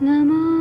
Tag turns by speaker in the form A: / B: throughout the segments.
A: 那么。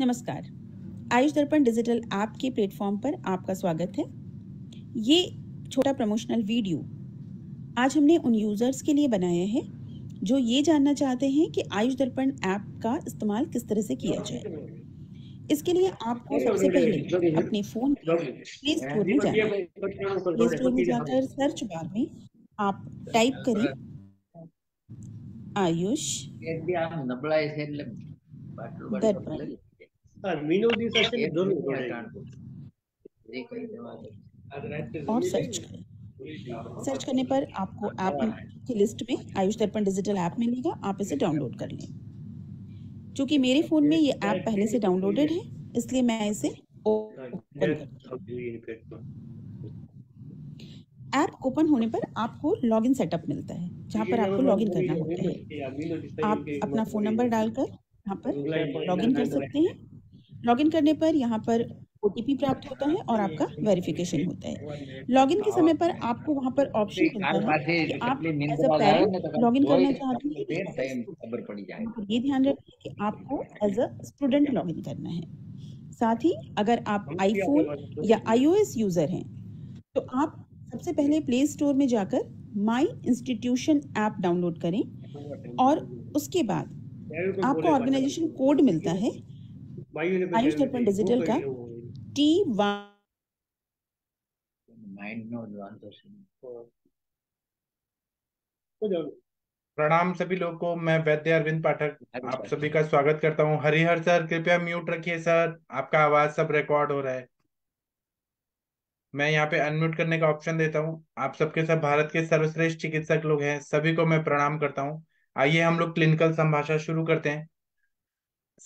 B: नमस्कार आयुष दर्पण digital app के प्लेटफॉर्म पर आपका स्वागत है ये छोटा प्रमोशनल वीडियो आज हमने उन यूज़र्स के लिए बनाया है जो ये जानना चाहते हैं कि आयुष दर्पण ऐप का इस्तेमाल किस तरह से किया जाए इसके लिए आपको सबसे पहले अपने फ़ोन
A: प्ले स्टोर में जाना है प्ले स्टोर में जाकर
B: सर्च बार में आप टाइप करें आयुष और
A: सर्च करें सर्च
B: करने पर आपको ऐप की लिस्ट में आयुष दर्पण डिजिटल ऐप मिलेगा आप इसे डाउनलोड कर लें क्योंकि मेरे फ़ोन में ये ऐप पहले से डाउनलोडेड है इसलिए मैं इसे ओपन ऐप ओपन होने पर आपको लॉगिन सेटअप मिलता है जहाँ पर आपको लॉगिन करना होता
A: है आप अपना फ़ोन
B: नंबर डालकर यहाँ पर लॉगिन कर सकते हैं लॉगिन करने पर यहाँ पर ओ प्राप्त होता है और आपका वेरिफिकेशन होता है लॉगिन के समय पर आपको वहाँ पर ऑप्शन मिलता है कि आप as a parent log in करना चाहते हैं ये ध्यान रखिए कि आपको as a student log in करना है साथ ही अगर आप आईफोन या आईओएस यूजर हैं तो आप सबसे पहले प्ले स्टोर में जाकर माई इंस्टीट्यूशन ऐप डाउनलोड
A: करें और उसके बाद आपको ऑर्गेनाइजेशन
B: कोड मिलता है
A: आयुष दर्पण डिजिटल का
B: टी
C: प्रणाम सभी लोगों को मैं वैद्य अरविंद पाठक आप सभी का स्वागत करता हूँ हरिहर सर कृपया म्यूट रखिए सर आपका आवाज सब रिकॉर्ड हो रहा है मैं यहाँ पे अनम्यूट करने का ऑप्शन देता हूँ आप सबके सब भारत के सर्वश्रेष्ठ चिकित्सक लोग हैं सभी को मैं प्रणाम करता हूँ आइए हम लोग क्लिनिकल संभाषा शुरू करते हैं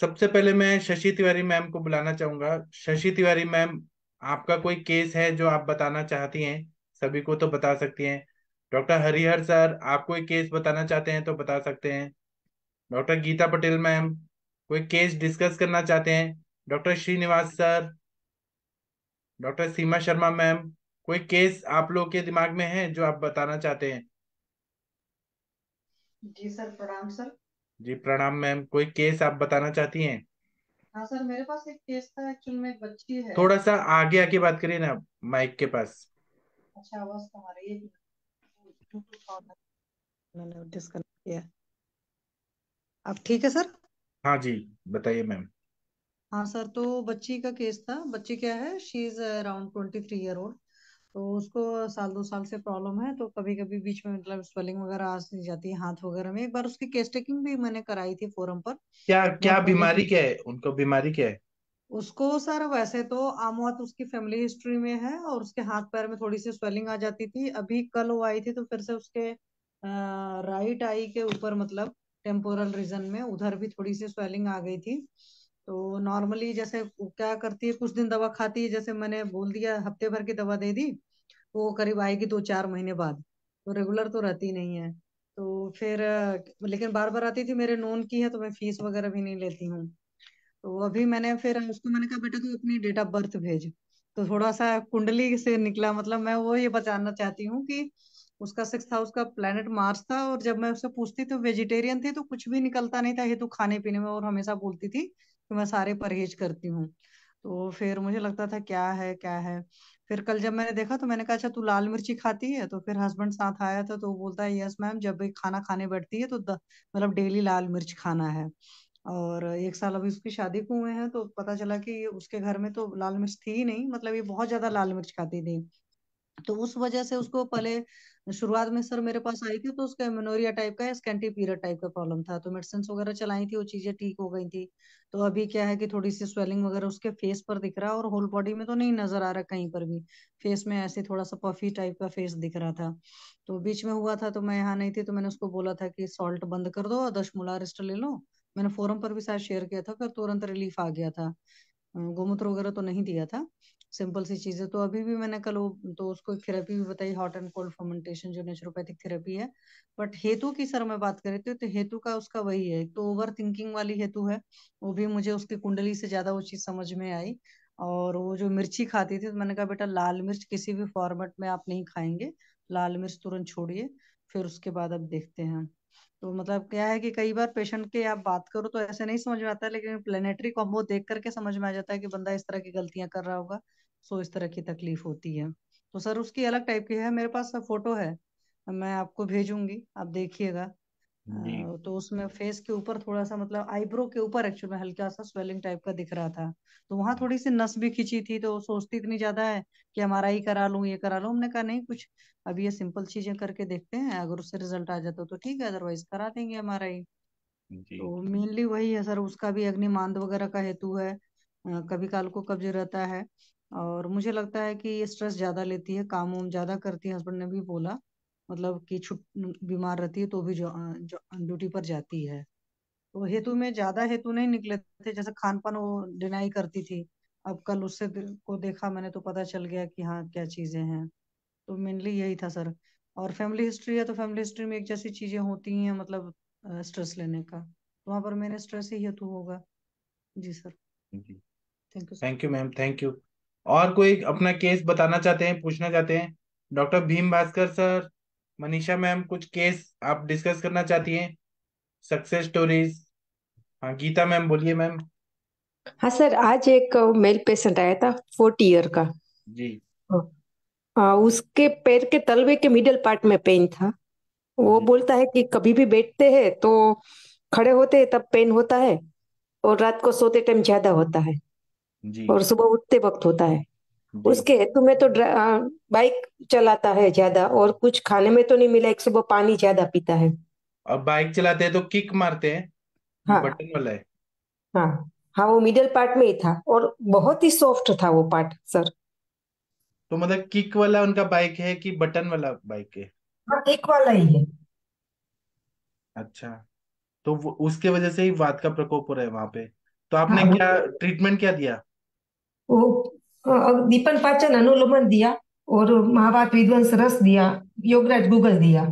C: सबसे पहले मैं शशि तिवारी मैम को बुलाना चाहूंगा शशि तिवारी मैम आपका कोई केस है जो आप बताना चाहती हैं सभी को तो बता सकती हैं डॉक्टर हरिहर सर आप कोई केस बताना चाहते हैं तो बता सकते हैं डॉक्टर गीता पटेल मैम कोई केस डिस्कस करना चाहते हैं doctor Srinivas sir doctor Seema Sharma ma'am कोई केस आप लोग के दिमाग में है जो आप बताना चाहते हैं
D: जी सर प्रणाम सर
C: जी प्रणाम मैम कोई केस आप बताना चाहती हैं
D: हाँ सर मेरे पास एक केस था एक्चुअल में एक बच्ची है थोड़ा
C: सा आगे आके बात करिए ना माइक के पास
D: अच्छा आवाज तो आ रही है आप ठीक है सर
C: हाँ जी बताइए मैम
D: हाँ सर तो बच्ची का केस था बच्ची क्या है she is around twenty three year old तो उसको साल दो साल से प्रॉब्लम है तो कभी कभी बीच में मतलब स्वेलिंग वगैरह आ जाती है हाथ वगैरह में एक बार उसकी केस टेकिंग भी मैंने कराई थी फोरम पर
C: क्या तो क्या मतलब बीमारी क्या है उनको बीमारी क्या है
D: उसको सर वैसे तो आमौत उसकी फैमिली हिस्ट्री में है और उसके हाथ पैर में थोड़ी सी स्वेलिंग आ जाती थी अभी कल वो आई थी तो फिर से उसके राइट आई के ऊपर मतलब टेम्पोरल रीजन में उधर भी थोड़ी सी स्वेलिंग आ गई थी तो नॉर्मली जैसे क्या करती है कुछ दिन दवा खाती है जैसे मैंने बोल दिया हफ्ते भर की दवा दे दी वो करीब आएगी दो चार महीने बाद तो रेगुलर तो रहती नहीं है तो फिर लेकिन बार बार आती थी मेरे नोन की है तो मैं फीस वगैरह भी नहीं लेती हूँ तो अभी मैंने फिर उसको मैंने कहा बेटा तू अपनी डेट ऑफ बर्थ भेज तो थोड़ा सा कुंडली से निकला मतलब मैं वो ये बताना चाहती हूँ कि उसका सिक्स हाउस का प्लेनेट मार्स था और जब मैं उससे पूछती तो वेजिटेरियन थी तो कुछ भी निकलता नहीं था हेतु खाने पीने में और हमेशा बोलती थी तो मैं सारे परहेज करती हूँ तो फिर मुझे लगता था क्या है क्या है फिर कल जब मैंने देखा तो मैंने कहा अच्छा तू लाल मिर्ची खाती है तो फिर हस्बैंड साथ आया था तो वो बोलता है यस मैम जब भी खाना खाने बैठती है तो मतलब डेली लाल मिर्च खाना है और एक साल अभी उसकी शादी को हुए हैं तो पता चला कि उसके घर में तो लाल मिर्च थी ही नहीं मतलब ये बहुत ज्यादा लाल मिर्च खाती थी तो उस वजह से उसको पहले शुरुआत में सर मेरे पास आई थी तो उसका एमोनोरिया टाइप का स्कैंटी पीरियड टाइप का प्रॉब्लम था तो मेडिसिन वगैरह चलाई थी वो चीजें ठीक हो गई थी तो अभी क्या है कि थोड़ी सी स्वेलिंग वगैरह उसके फेस पर दिख रहा है और होल बॉडी में तो नहीं नजर आ रहा कहीं पर भी फेस में ऐसे थोड़ा सा पफी टाइप का फेस दिख रहा था तो बीच में हुआ था तो मैं यहाँ नहीं थी तो मैंने उसको बोला था कि सॉल्ट बंद कर दो और दस मुलारिस्ट ले लो मैंने फोरम पर भी शायद शेयर किया था फिर तुरंत रिलीफ आ गया था गोमूत्र वगैरह तो नहीं दिया था सिंपल सी चीज है तो अभी भी मैंने कल वो तो उसको एक थेरेपी भी बताई हॉट एंड कोल्ड फर्मेंटेशन जो नेचुरोपैथिक थेरेपी है बट हेतु की सर मैं बात करे तो हेतु का उसका वही है तो ओवर थिंकिंग वाली हेतु है वो भी मुझे उसकी कुंडली से ज्यादा वो चीज समझ में आई और वो जो मिर्ची खाती थी तो मैंने कहा बेटा लाल मिर्च किसी भी फॉर्मेट में आप नहीं खाएंगे लाल मिर्च तुरंत छोड़िए फिर उसके बाद अब देखते हैं तो मतलब क्या है कि कई बार पेशेंट के आप बात करो तो ऐसे नहीं समझ में आता है लेकिन प्लेनेटरी कॉम्बो देख करके समझ में आ जाता है कि बंदा इस तरह की गलतियां कर रहा होगा सो इस तरह की तकलीफ होती है तो सर उसकी अलग टाइप की है मेरे पास फोटो है मैं आपको भेजूंगी आप देखिएगा तो उसमें फेस के ऊपर थोड़ा सा मतलब आईब्रो के ऊपर एक्चुअल में हल्का सा स्वेलिंग टाइप का दिख रहा था तो वहां थोड़ी सी नस भी खींची थी तो सोचती इतनी ज्यादा है कि हमारा ही करा लू ये करा लू हमने कहा नहीं कुछ अभी ये सिंपल चीजें करके देखते हैं अगर उससे रिजल्ट आ जाता तो ठीक है अदरवाइज करा देंगे हमारा ही तो मेनली वही है सर उसका भी अग्निमांद वगैरह का हेतु है कभी काल को कब्ज रहता है और मुझे लगता है कि ये स्ट्रेस ज़्यादा लेती है, काम उम ज़्यादा करती है, हस्बैंड ने भी बोला, मतलब कि छुट बीमार रहती है तो भी जो जो ड्यूटी पर जाती है। तो हेतु में ज़्यादा हेतु नहीं निकले थे, जैसे खान-पान वो डिनाई करती थी। अब कल उससे को देखा मैंने तो पता चल गया कि हाँ, क्या चीज़ें हैं। तो मेनली यही था सर और फैमिली हिस्ट्री है, तो फैमिली हिस्ट्री में एक जैसी चीज़ें होती हैं मतलब स्ट्रेस लेने का। तो वहां पर मेरे स्ट्रेस ही हेतु होगा। जी sir. Thank you
C: thank you ma'am, thank you. और कोई अपना केस बताना चाहते हैं पूछना चाहते हैं doctor Bheem Bhaskar sir Manisha ma'am कुछ केस आप डिस्कस करना चाहती हैं सक्सेस स्टोरीज हाँ गीता मैम बोलिए मैम
E: हाँ सर आज एक मेल पेशेंट आया था फोर्टी ईयर का जी आ, हाँ, उसके पैर के तलवे के मिडल पार्ट में पेन था वो बोलता है कि कभी भी बैठते हैं तो खड़े होते हैं तब पेन होता है और रात को सोते टाइम ज्यादा होता है जी और सुबह उठते वक्त होता है जी उसके हेतु में तो बाइक चलाता है ज्यादा और कुछ खाने में तो नहीं मिला एक सुबह पानी ज्यादा पीता है
C: अब बाइक चलाते हैं तो किक मारते हैं जो हाँ बटन वाला है
E: हाँ हाँ वो मिडिल पार्ट में ही
C: था और बहुत ही सॉफ्ट था वो पार्ट सर तो मतलब किक वाला उनका बाइक है कि बटन वाला बाइक है एक हाँ, वाला ही है अच्छा तो वो उसके वजह से ही वात का प्रकोप हो रहा है वहां पे तो आपने हाँ। क्या ट्रीटमेंट क्या दिया
E: वो दीपन पाचन अनुलोमन दिया और महाभारत विध्वंस रस दिया योगराज गूगल दिया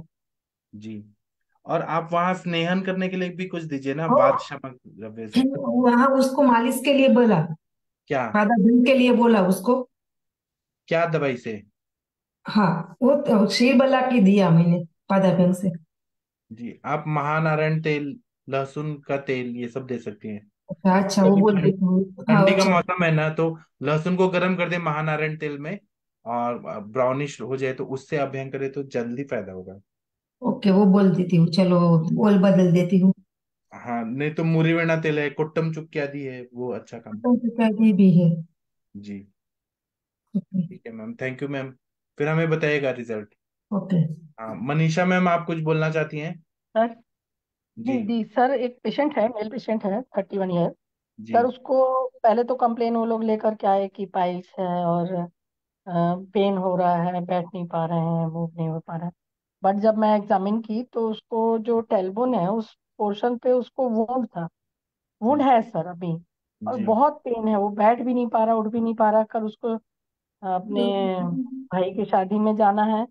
C: जी और आप वहाँ स्नेहन करने के लिए भी कुछ दीजिए ना हाँ। बादशाह
E: वहाँ उसको मालिश के लिए बोला क्या आधा दिन के लिए बोला उसको
C: क्या दवाई से
E: हाँ वो तो शीर बला की दिया मैंने पादा बैंक से
C: जी आप महानारायण तेल लहसुन का तेल ये सब दे सकती हैं
E: अच्छा अच्छा वो बोल ठंडी रही हूँ। हाँ ठंडी का अच्छा
C: मौसम है ना तो लहसुन को गर्म कर दे महानारायण तेल में और ब्राउनिश हो जाए तो उससे अभ्यंग करे तो जल्दी फायदा होगा
E: ओके वो बोल देती हूँ चलो बोल बदल देती हूँ
C: हाँ नहीं तो मुरीवेणा तेल है कुट्टम चुक्की आदि है वो अच्छा काम
E: तो करता ये भी है
C: जी ओके ठीक है मैम थैंक यू मैम फिर हमें बताइएगा रिजल्ट ओके हाँ मनीषा मैम आप कुछ बोलना चाहती हैं सर जी
F: जी सर एक पेशेंट है मेल पेशेंट है थर्टी वन ईयर जी सर उसको पहले तो कंप्लेन वो लोग लेकर के आए कि पाइल्स है और पेन हो रहा है बैठ नहीं पा रहे हैं मूव नहीं हो पा रहा है बट जब मैं एग्जामिन की तो उसको जो टेलबोन है उस पोर्शन पे उसको वुंड था वुंड है सर अभी और जी बहुत पेन है वो बैठ भी नहीं पा रहा उठ भी नहीं पा रहा कल उसको अपने भाई की शादी में जाना है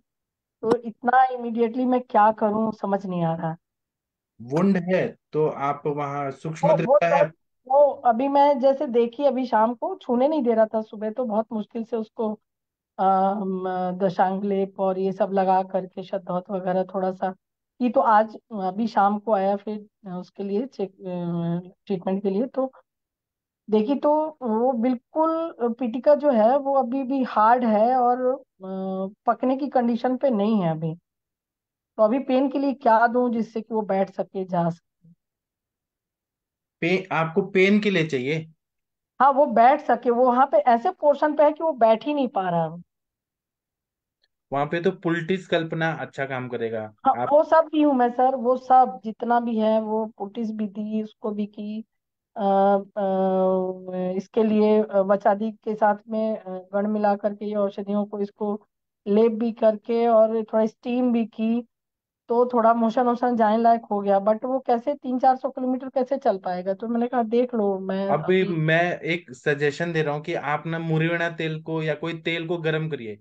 F: तो इतना इमिडिएटली मैं क्या करूं समझ नहीं आ रहा
C: वुंड है तो आप वहां सूक्ष्म वो दृष्टा है
F: वो अभी मैं जैसे देखी अभी शाम को छूने नहीं दे रहा था सुबह तो बहुत मुश्किल से उसको दशांग लेप और ये सब लगा करके शत वगैरह थोड़ा सा ये तो आज अभी शाम को आया फिर उसके लिए चेक ट्रीटमेंट के लिए तो देखी तो वो बिल्कुल पीटिका जो है वो अभी भी हार्ड है और पकने की कंडीशन पे नहीं है अभी तो अभी पेन के लिए क्या दूं जिससे कि वो बैठ सके जा सके
G: पे आपको
C: पेन के लिए चाहिए
F: हाँ वो बैठ सके वो वहां पे ऐसे पोर्शन पे है कि वो बैठ ही नहीं
C: पा रहा है वहां पे तो पुलटिस कल्पना अच्छा काम करेगा हाँ आप वो
F: सब भी हूँ मैं सर वो सब जितना भी है वो पुलटिस भी दी उसको भी की आ, आ, इसके लिए वचादी के साथ में गण मिला करके ये औषधियों को इसको लेप भी करके और थोड़ा स्टीम भी की तो थोड़ा मोशन वोशन जाने लायक हो गया बट वो कैसे तीन चार सौ किलोमीटर कैसे चल पाएगा तो मैंने कहा देख लो मैं अभी अभी
C: मैं एक सजेशन दे रहा हूँ कि आप ना मुरीवेणा तेल को या कोई तेल को गर्म करिए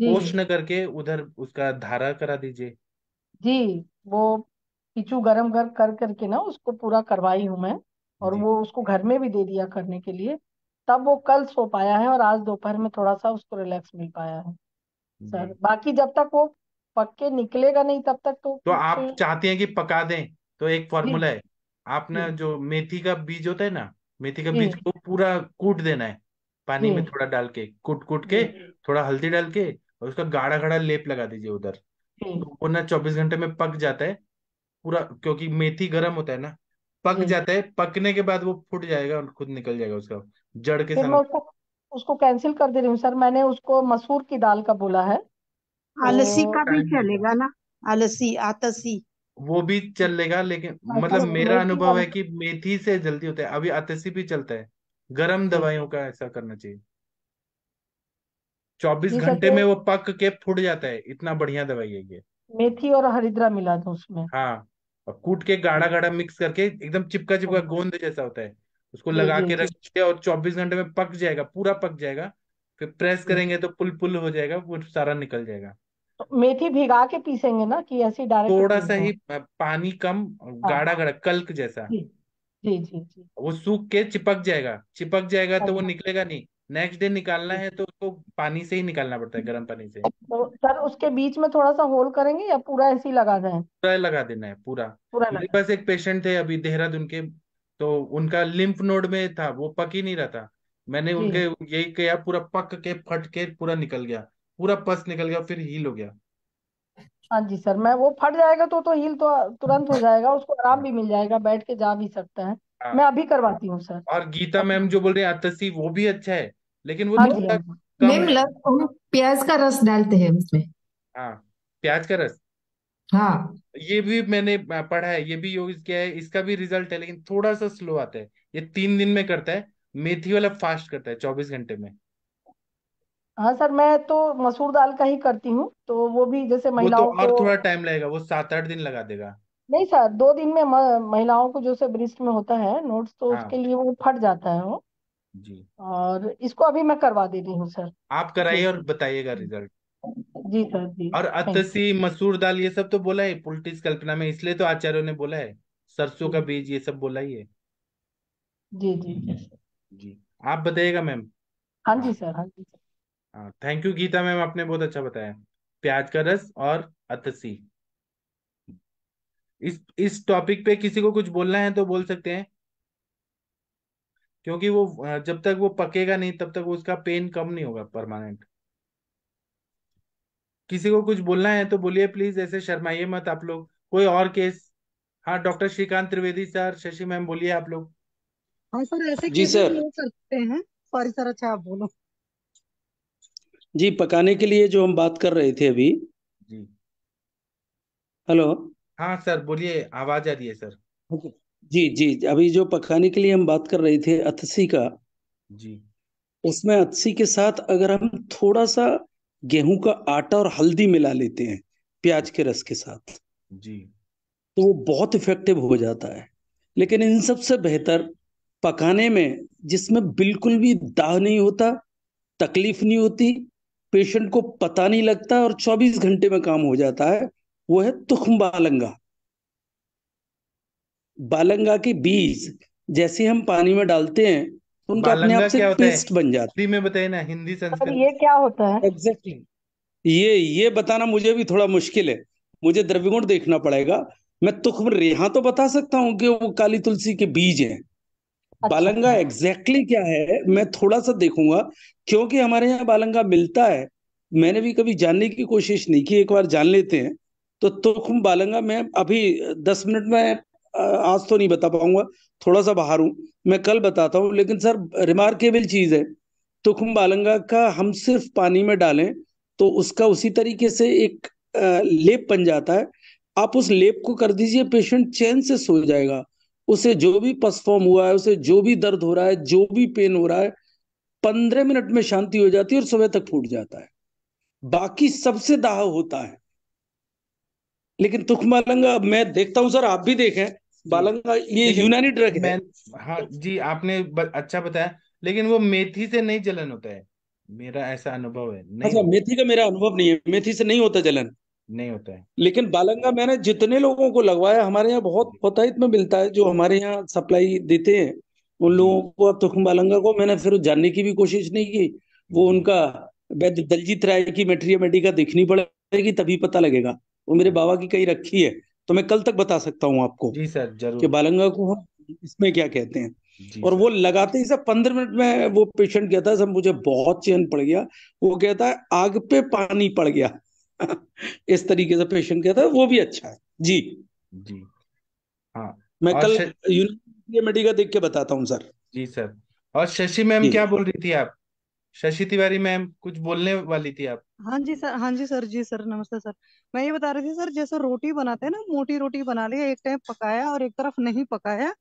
C: जी उष्ण करके उधर उसका धारा करा दीजिए
F: जी वो पिचू गरम कर कर करके ना उसको पूरा करवाई हूँ मैं और जी वो उसको घर में भी दे दिया करने के लिए तब वो कल सो पाया है और आज दोपहर में थोड़ा सा उसको रिलैक्स मिल पाया है
C: जी सर
F: बाकी जब तक वो पक के निकलेगा नहीं तब तक तो तो
C: आप चाहते हैं कि पका दें तो एक फॉर्मूला है आपने जो मेथी का बीज होता है ना मेथी का बीज को पूरा कूट देना है पानी में थोड़ा डाल के कूट कूट के थोड़ा हल्दी डाल के और उसका गाढ़ा गाढ़ा लेप लगा दीजिए उधर तो वो ना चौबीस घंटे में पक जाता है पूरा क्योंकि मेथी गर्म होता है ना पक जाता है पकने के बाद वो फूट जाएगा और खुद निकल जाएगा उसका जड़ के फिर मैं उसको
F: उसको कैंसिल कर दे रही हूँ सर मैंने उसको मसूर की दाल का बोला है
C: आलसी oh, का भी
F: चलेगा ना आलसी
C: आतसी वो भी चलेगा लेकिन मतलब तो मेरा अनुभव है कि मेथी से जल्दी होता है अभी आतसी भी चलता है गरम दवाइयों का ऐसा करना चाहिए चौबीस घंटे में वो पक के फूट जाता है इतना बढ़िया दवाई है ये
F: मेथी और हरिद्रा मिला दो उसमें
C: हाँ और कूट के गाढ़ा गाढ़ा मिक्स करके एकदम चिपका चिपका गोंद जैसा होता है उसको लगा के रख के और चौबीस घंटे में पक जाएगा पूरा पक जाएगा फिर प्रेस करेंगे तो पुल पुल हो जाएगा वो सारा निकल जाएगा
F: तो मेथी भिगा के पीसेंगे ना कि ऐसे डायरेक्ट थोड़ा सा ही
C: पानी कम हाँ। गाढ़ा गाढ़ा कल्क जैसा जी
F: जी जी
C: वो सूख के चिपक जाएगा चिपक जाएगा तो वो अच्छा। निकलेगा नहीं नेक्स्ट डे निकालना है तो उसको पानी से ही निकालना पड़ता है गर्म पानी से
F: तो सर उसके बीच में थोड़ा सा होल करेंगे या पूरा ऐसे ही लगा दें
C: पूरा लगा देना है पूरा पूरा मेरे पास एक पेशेंट थे अभी देहरादून के तो उनका लिम्फ नोड में था वो पक ही नहीं रहा था मैंने उनके यही किया पूरा पक के फट के पूरा निकल गया पूरा पस निकल गया फिर हील हो गया
F: हाँ जी सर मैं वो फट जाएगा तो तो हील तो तुरंत हो जाएगा उसको आराम भी मिल जाएगा बैठ के जा भी सकता है हाँ। मैं अभी करवाती
E: हूँ सर
C: और गीता मैम जो बोल रहे हैं अतसी वो भी अच्छा है लेकिन वो हाँ, हाँ जी कम मैम
E: है प्याज का रस डालते हैं उसमें
C: हाँ प्याज का रस हाँ ये भी मैंने पढ़ा है ये भी यूज किया है इसका भी रिजल्ट है लेकिन थोड़ा सा स्लो आता है ये तीन दिन में करता है मेथी वाला फास्ट करता है चौबीस घंटे में
F: हाँ सर मैं तो मसूर दाल का ही करती हूँ तो वो भी जैसे वो तो महिलाओं और को थोड़ा
C: टाइम लगेगा वो सात आठ दिन लगा देगा
F: नहीं सर दो दिन में महिलाओं को जो से ब्रेस्ट में होता है नोट्स तो हाँ उसके लिए वो फट जाता है वो जी और इसको अभी मैं करवा दे रही हूँ सर
C: आप कराइए और बताइएगा रिजल्ट
A: जी सर जी और
C: थैंक यू अतसी मसूर दाल ये सब तो बोला है पुल्टिस कल्पना में इसलिए तो आचार्यों ने बोला है सरसों का बीज ये सब बोला ही है
F: जी जी जी
C: जी आप बताइएगा मैम
F: हाँ जी हाँ सर हाँ जी सर
C: थैंक हाँ, यू गीता मैम आपने बहुत अच्छा बताया प्याज का रस और अतसी इस इस टॉपिक पे किसी को कुछ बोलना है तो बोल सकते हैं क्योंकि वो जब तक वो पकेगा नहीं तब तक उसका पेन कम नहीं होगा परमानेंट किसी को कुछ बोलना है तो बोलिए प्लीज ऐसे शर्माइए मत आप लोग कोई और केस हाँ doctor Shrikant Trivedi sir Shashi ma'am बोलिए आप लोग
D: हाँ सर ऐसे जी सर सकते हैं सॉरी सर अच्छा आप बोलो
H: जी पकाने के लिए जो हम बात कर रहे थे अभी जी हेलो
C: हाँ सर बोलिए आवाज आ रही है सर
H: जी जी अभी जो पकाने के लिए हम बात कर रहे थे अथसी का जी उसमें अथसी के साथ अगर हम थोड़ा सा गेहूं का आटा और हल्दी मिला लेते हैं प्याज के रस के साथ जी तो वो बहुत इफेक्टिव हो जाता है लेकिन इन सबसे बेहतर पकाने में जिसमें बिल्कुल भी दाह नहीं होता तकलीफ नहीं होती पेशेंट को पता नहीं लगता और 24 घंटे में काम हो जाता है वो है तुखम बालंगा बालंगा के बीज जैसे हम पानी में डालते हैं तो उनका अपने आप से पेस्ट बन जाता है में बताइए ना हिंदी संस्कृत
C: ये क्या
F: होता
A: है एग्जैक्टली exactly.
H: ये ये बताना मुझे भी थोड़ा मुश्किल है मुझे द्रव्यगुण देखना पड़ेगा मैं तुखम रेहा तो बता सकता हूँ कि वो काली तुलसी के बीज हैं अच्छा। बालंगा एग्जैक्टली exactly क्या है मैं थोड़ा सा देखूंगा क्योंकि हमारे यहाँ बालंगा मिलता है मैंने भी कभी जानने की कोशिश नहीं की एक बार जान लेते हैं तो तुखम बालंगा मैं अभी दस मिनट में आज तो नहीं बता पाऊंगा थोड़ा सा बाहर हूँ मैं कल बताता हूँ लेकिन सर रिमार्केबल चीज है तुखम बालंगा का हम सिर्फ पानी में डालें तो उसका उसी तरीके से एक लेप बन जाता है आप उस लेप को कर दीजिए पेशेंट चैन से सो जाएगा उसे जो भी पसफॉर्म हुआ है उसे जो भी दर्द हो रहा है जो भी पेन हो रहा है पंद्रह मिनट में शांति हो जाती है और सुबह तक फूट जाता है बाकी सबसे दाह होता है लेकिन तुखमालंगा मैं देखता हूं सर आप भी देखें बालंगा ये यूनानी ड्रग है हाँ जी
C: आपने ब, अच्छा बताया लेकिन वो मेथी से नहीं जलन होता है मेरा ऐसा अनुभव है
H: अच्छा, नहीं अच्छा मेथी का मेरा अनुभव नहीं है मेथी से नहीं होता जलन नहीं होता है लेकिन बालंगा मैंने जितने लोगों को लगवाया हमारे यहाँ बहुत पताहित में मिलता है जो हमारे यहाँ सप्लाई देते हैं उन लोगों को अब तक तो बालंगा को मैंने फिर जानने की भी कोशिश नहीं की वो उनका वैद्य दलजीत राय की मेडिका देखनी पड़ेगी तभी पता लगेगा वो मेरे बाबा की कहीं रखी है तो मैं कल तक बता सकता हूँ आपको जी सर जरूर कि बालंगा को हम इसमें क्या कहते हैं और वो लगाते ही सब पंद्रह मिनट में वो पेशेंट कहता है सर मुझे बहुत चैन पड़ गया वो कहता है आग पे पानी पड़ गया इस तरीके से पेशेंट कहता था वो भी अच्छा है जी जी हाँ मैं कल यूनिवर्सिटी का देख के बताता हूँ
C: सर जी सर और शशि मैम क्या बोल रही थी आप शशि तिवारी मैम कुछ बोलने वाली थी आप
D: हाँ जी सर हाँ जी सर जी सर नमस्ते सर मैं ये बता रही थी सर जैसे रोटी बनाते हैं ना मोटी रोटी बना ली एक टाइम पकाया और एक तरफ नहीं पकाया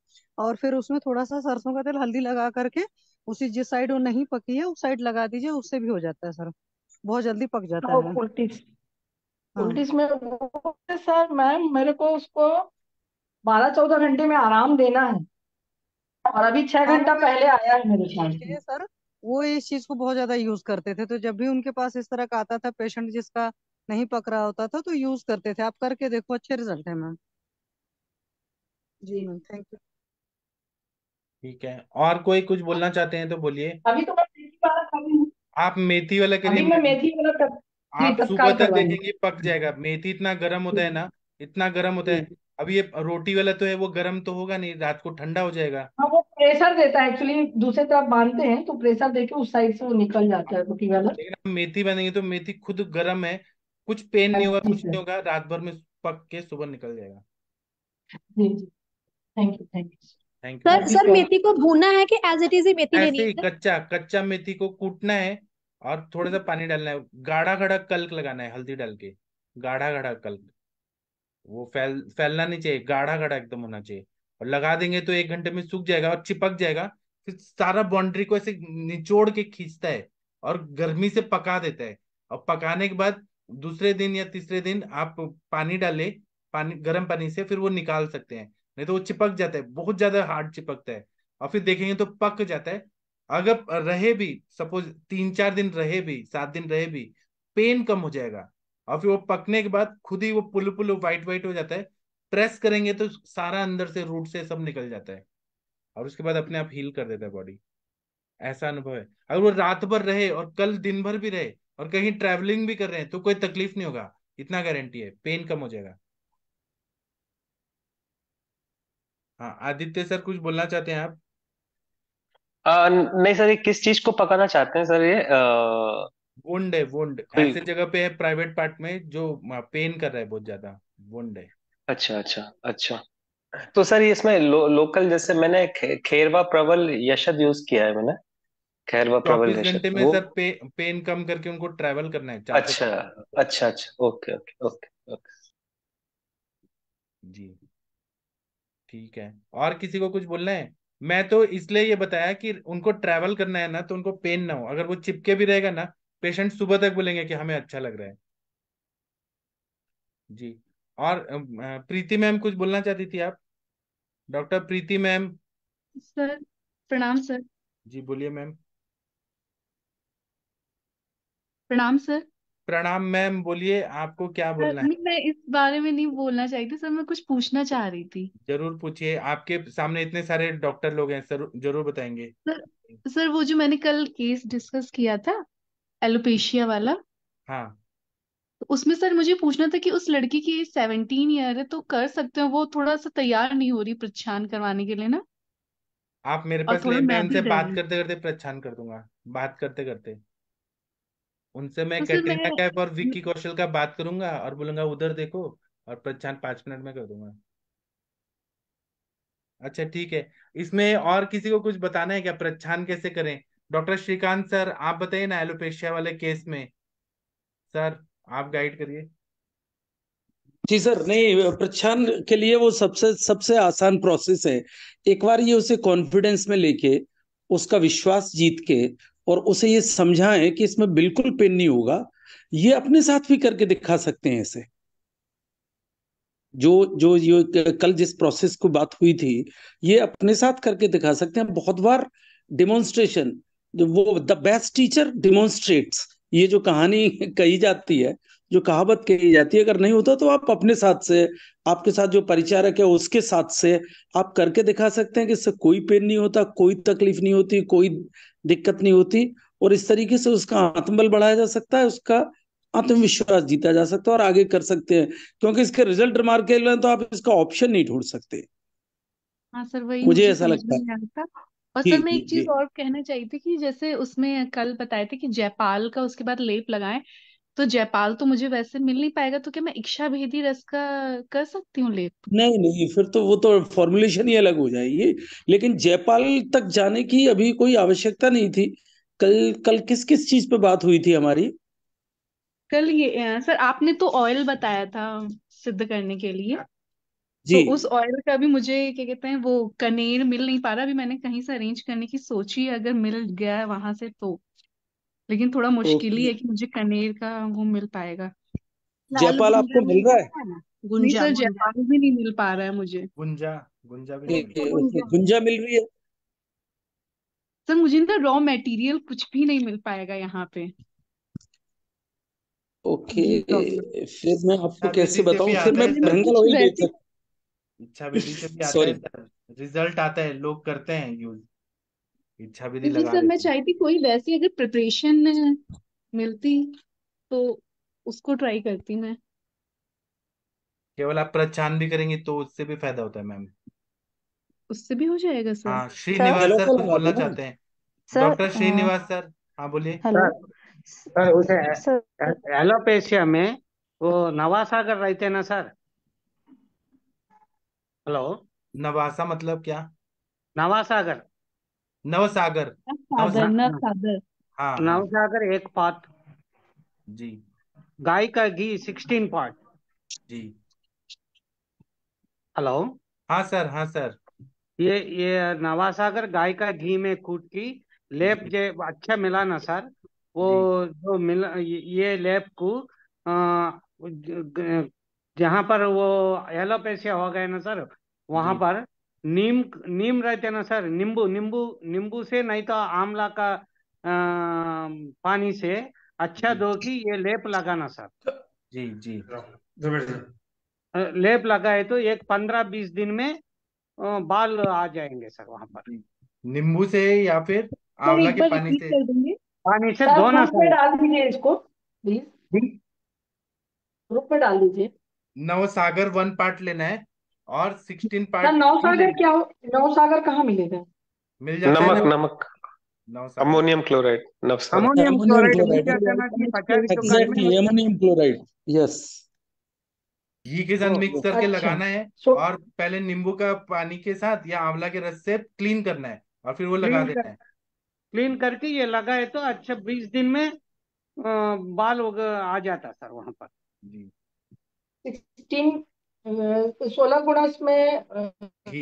D: और फिर उसमें थोड़ा सा सरसों का तेल हल्दी लगा करके उसी जिस साइड वो नहीं पकी है उस साइड लगा दीजिए उससे भी हो जाता है सर बहुत जल्दी पक जाता हाँ, है उल्टी हाँ। उल्टी में सर मैम मेरे को उसको बारह चौदह घंटे में आराम देना है और अभी छह घंटा पहले आया है मेरे ख्याल सर वो इस चीज को बहुत ज्यादा यूज करते थे तो जब भी उनके पास इस तरह का आता था पेशेंट जिसका नहीं पक रहा होता था तो यूज करते थे आप करके देखो अच्छे रिजल्ट है मैम जी मैम थैंक यू
C: ठीक है और कोई कुछ बोलना चाहते हैं तो बोलिए अभी तो मैं मेथी वाला खा रही हूँ आप मेथी वाला के अभी लिए मैं
F: मेथी वाला कर...
C: आप सुबह तक देखेंगे पक जाएगा मेथी इतना गर्म होता है ना इतना गर्म होता है अब ये रोटी वाला तो है वो गर्म तो होगा नहीं रात को ठंडा हो जाएगा
F: हाँ वो प्रेशर देता है एक्चुअली दूसरे तरफ तो बांधते हैं तो प्रेशर देके उस साइड से वो निकल जाता है रोटी वाला
C: लेकिन हम मेथी बनेंगे तो मेथी खुद गर्म है कुछ पेन नहीं होगा कुछ नहीं होगा रात भर में पक के सुबह निकल जाएगा
A: जी जी thank you thank
C: you sir sir मेथी
A: को
I: भूनना है कि एज इट इज ही मेथी लेनी ऐसे ही है
C: कच्चा कच्चा मेथी को कूटना है और थोड़ा सा पानी डालना है गाढ़ा गाढ़ा कल्क लगाना है हल्दी डाल के गाढ़ा गाढ़ा कल्क वो फैल फैलना नहीं चाहिए गाढ़ा गाढ़ा एकदम होना चाहिए और लगा देंगे तो एक घंटे में सूख जाएगा और चिपक जाएगा फिर सारा बाउंड्री को ऐसे निचोड़ के खींचता है और गर्मी से पका देता है और पकाने के बाद दूसरे दिन या तीसरे दिन आप पानी डाले पानी गर्म पानी से फिर वो निकाल सकते हैं नहीं तो वो चिपक जाता है बहुत ज्यादा हार्ड चिपकता है और फिर देखेंगे तो पक जाता है अगर रहे भी सपोज तीन चार दिन रहे भी सात दिन रहे भी पेन कम हो जाएगा और फिर वो पकने के बाद खुद ही वो पुल पुल व्हाइट व्हाइट हो जाता है प्रेस करेंगे तो सारा अंदर से रूट से सब निकल जाता है और उसके बाद अपने आप हील कर देता है बॉडी ऐसा अनुभव है अगर वो रात भर रहे और कल दिन भर भी रहे और कहीं ट्रेवलिंग भी कर रहे हैं तो कोई तकलीफ नहीं होगा इतना गारंटी है पेन कम हो जाएगा हाँ आदित्य सर कुछ बोलना चाहते हैं आप
G: आ, नहीं सर ये किस चीज को पकाना चाहते हैं सर ये आ, वुंड
C: है वुंड कोई- ऐसे जगह पे है प्राइवेट पार्ट में जो पेन हाँ, कर रहा है बहुत ज्यादा वुंड है
G: अच्छा अच्छा अच्छा तो सर ये इसमें लो, लोकल जैसे मैंने खे, खेरवा प्रवल यशद यूज किया है मैंने खेरवा प्रवल चौबीस घंटे यशद में वो सर
C: पे, पेन कम करके उनको ट्रैवल करना है चार सौ अच्छा किलोमीटर
G: अच्छा अच्छा ओके ओके ओके ओके जी ठीक है
C: और किसी को कुछ बोलना है मैं तो इसलिए ये बताया कि उनको ट्रैवल करना है ना तो उनको पेन ना हो अगर वो चिपके भी रहेगा ना पेशेंट सुबह तक बोलेंगे कि हमें अच्छा लग रहा है जी और प्रीति मैम कुछ बोलना चाहती थी आप डॉक्टर प्रीति मैम
J: सर प्रणाम सर
C: जी बोलिए मैम प्रणाम सर प्रणाम मैम बोलिए आपको क्या बोलना है नहीं
J: मैं इस बारे में नहीं बोलना चाहती थी सर मैं कुछ पूछना चाह रही थी
C: जरूर पूछिए आपके सामने इतने सारे डॉक्टर लोग हैं सर जरूर बताएंगे
J: सर सर वो जो मैंने कल केस डिस्कस किया था एलोपेशिया वाला हाँ तो उसमें सर मुझे पूछना था कि उस लड़की की एज सेवनटीन ईयर है तो कर सकते हो वो थोड़ा सा तैयार नहीं हो रही प्रच्छान करवाने के लिए ना
C: आप मेरे और पास थोड़ा मैम से भी बात करते करते प्रच्छान कर दूंगा बात करते करते उनसे मैं तो कटरीना मैं कैफ और विक्की कौशल का बात करूंगा और बोलूंगा उधर देखो और प्रचार पांच मिनट में कर दूंगा अच्छा ठीक है इसमें और किसी को कुछ बताना है क्या प्रच्छान कैसे करें डॉक्टर श्रीकांत सर आप बताइए ना एलोपेशिया वाले केस में सर आप गाइड करिए
H: जी सर नहीं प्रच्छान के लिए वो सबसे सबसे आसान प्रोसेस है एक बार ये उसे कॉन्फिडेंस में लेके उसका विश्वास जीत के और उसे ये समझाएं कि इसमें बिल्कुल पेन नहीं होगा ये अपने साथ भी करके दिखा सकते हैं इसे जो जो ये कल जिस प्रोसेस को बात हुई थी ये अपने साथ करके दिखा सकते हैं बहुत बार डिमोन्स्ट्रेशन वो द बेस्ट टीचर डिमोन्स्ट्रेट्स ये जो कहानी कही जाती है जो कहावत कही जाती है अगर नहीं होता तो आप अपने साथ से आपके साथ जो परिचारक है उसके साथ से आप करके दिखा सकते हैं कि इससे कोई पेन नहीं होता कोई तकलीफ नहीं होती कोई दिक्कत नहीं होती और इस तरीके से उसका आत्मबल बढ़ाया जा सकता है उसका आत्मविश्वास जीता जा सकता है और आगे कर सकते हैं क्योंकि इसके रिजल्ट रिमार्केबल हैं तो आप इसका ऑप्शन नहीं ढूंढ सकते
J: हाँ सर वही मुझे ऐसा लगता है
H: और सर मैं एक चीज और
J: कहना चाहिए थी कि जैसे उसमें कल बताए थे कि जयपाल का उसके बाद लेप लगाएं तो जयपाल तो मुझे वैसे मिल नहीं पाएगा तो क्या मैं इच्छा भेदी रस का कर सकती हूँ लेप
H: नहीं नहीं फिर तो वो तो फॉर्मुलेशन ही अलग हो जाएगी लेकिन जयपाल तक जाने की अभी कोई आवश्यकता नहीं थी कल कल किस किस चीज पे बात हुई थी हमारी
J: कल ये सर आपने तो ऑयल बताया था सिद्ध करने के लिए जी तो उस ऑयल का भी मुझे क्या कहते हैं वो कनेर मिल नहीं पा रहा अभी मैंने कहीं से अरेंज करने की सोची अगर मिल गया वहां से तो लेकिन थोड़ा तो मुश्किल ही है कि मुझे कनेर का वो मिल पाएगा जयपाल आपको मिल रहा है गुंजा नहीं सर जयपाल भी नहीं मिल पा रहा है मुझे गुंजा
C: गुंजा भी नहीं मिल रहा गुंजा मिल रही है
J: सर मुझे ना रॉ मटेरियल कुछ भी नहीं मिल पाएगा यहाँ पे
H: ओके तो फिर मैं आपको अच्छा, कैसे बताऊं फिर मैं बंगल ऑयल बेच
C: सकता अच्छा बिजली से भी आता है रिजल्ट आता है लोग करते हैं यूज इच्छा भी नहीं लगा सर मैं
J: चाहती कोई वैसी अगर प्रिपरेशन मिलती तो उसको ट्राई करती मैं
C: केवल आप प्रचान भी करेंगे तो उससे भी फायदा होता है मैम
J: उससे भी हो जाएगा हाँ, सर हाँ श्रीनिवास सर कुछ हेलो, बोलना चाहते हैं sir doctor uh, Srinivas
C: sir हाँ बोलिए हेलो
J: सर उसे
K: सर एलोपेशिया में वो नवासागर रहते हैं ना सर
C: हेलो नवासा मतलब क्या नवासागर नवसागर
K: नवसागर नवसागर हाँ नवसागर एक पार्ट जी गाय का घी सिक्सटीन पार्ट जी हेलो हाँ सर हाँ सर ये ये नवासागर गाय का घी में कूट की लेप जे अच्छा मिला ना सर वो जो मिला ये लेप को जहाँ पर वो एलोपेसिया हो गए ना सर वहां पर नीम नीम रहते ना सर नींबू नींबू नींबू से नहीं तो आंवला का आ, पानी से अच्छा दो कि ये लेप लगाना सर तो जी जी लेप लगाए तो एक पंद्रह बीस दिन में बाल आ जाएंगे सर वहां पर
C: नींबू से या फिर आंवला के पानी से पानी से धोना सर डाल
K: दीजिए इसको
F: प्लीज में डाल दीजिए
C: सागर वन पार्ट लेना है और सिक्सटीन पार्ट नौसागर क्या
F: नौसागर कहाँ मिलेगा
G: मिल जाता नमक नमक ammonium chloride ammonium chloride
C: ammonium
H: chloride yes घी के साथ मिक्स अच्छा। करके लगाना
C: है और पहले नींबू का पानी के साथ या आंवला के रस से क्लीन करना है और फिर वो लगा देना है क्लीन करके ये लगाए तो अच्छा बीस दिन में
K: बाल आ जाता सर वहां पर जी सिक्सटीन तो
I: सोलह गुणा इसमें घी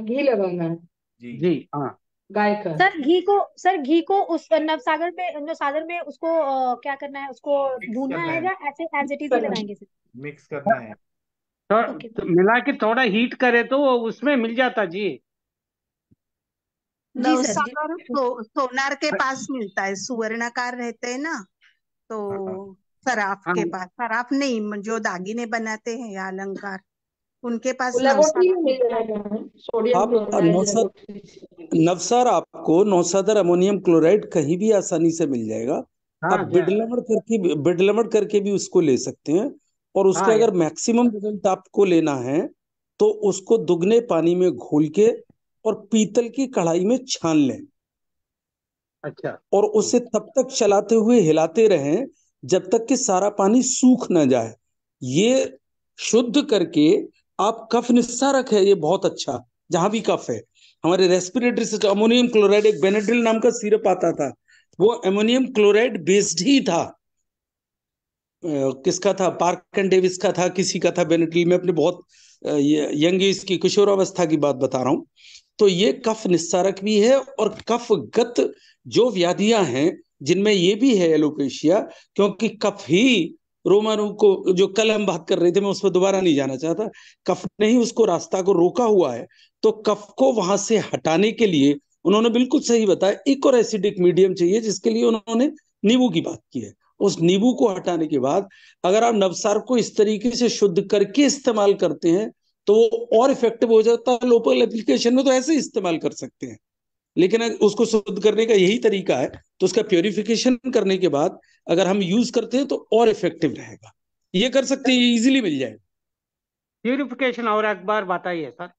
I: घी लगाना है
A: जी जी हाँ गाय का
I: सर घी को सर घी को उस नवसागर में जो सागर में उसको आ, क्या करना है उसको भूनना है या ऐसे एज इट इज लगाएंगे सर
K: मिक्स करना है तो, okay. तो मिला के थोड़ा हीट करे तो उसमें मिल जाता जी
E: जी।
B: तो सोनार के हाँ। पास मिलता है सुवर्णाकार रहते हैं ना तो हाँ, हाँ। सराफ हाँ। के पास सराफ नहीं जो दागिने बनाते हैं या अलंकार
E: उनके पास हाँ।
B: आप नौसर,
H: नवसार आपको नौसादर अमोनियम क्लोराइड कहीं भी आसानी से मिल जाएगा हाँ, आप बिडलमड़ करके बिडलमड़ करके भी उसको ले सकते हैं और उसके अगर मैक्सिमम रिजल्ट आपको लेना है तो उसको दुगने पानी में घोल के और पीतल की कढ़ाई में छान लें अच्छा और उसे तब तक चलाते हुए हिलाते रहें जब तक कि सारा पानी सूख ना जाए ये शुद्ध करके आप कफ निस्सा रखे ये बहुत अच्छा जहां भी कफ है हमारे रेस्पिरेटरी सिस्टम अमोनियम क्लोराइड एक बेनेड्रिल नाम का सिरप आता था वो अमोनियम क्लोराइड बेस्ड ही था किसका था पार्क एंड डेविस का था किसी का था बेनेड्रिल में अपने बहुत यंग एज की किशोरावस्था की बात बता रहा हूं तो ये कफ निस्सारक भी है और कफ गत जो व्याधियां हैं जिनमें ये भी है एलोपेशिया क्योंकि कफ ही रोमन को जो कल हम बात कर रहे थे मैं उस पर दोबारा नहीं जाना चाहता कफ ने ही उसको रास्ता को रोका हुआ है तो कफ को वहां से हटाने के लिए उन्होंने बिल्कुल सही बताया एक और एसिडिक मीडियम चाहिए जिसके लिए उन्होंने नींबू की बात की है उस नींबू को हटाने के बाद अगर आप नवसार को इस तरीके से शुद्ध करके इस्तेमाल करते हैं तो वो और इफेक्टिव हो जाता है लोकल एप्लीकेशन में तो ऐसे इस्तेमाल कर सकते हैं लेकिन उसको शुद्ध करने का यही तरीका है तो उसका प्योरिफिकेशन करने के बाद अगर हम यूज करते हैं तो और इफेक्टिव रहेगा ये कर सकते हैं इजीली मिल जाएगा प्योरिफिकेशन और एक बार बताइए सर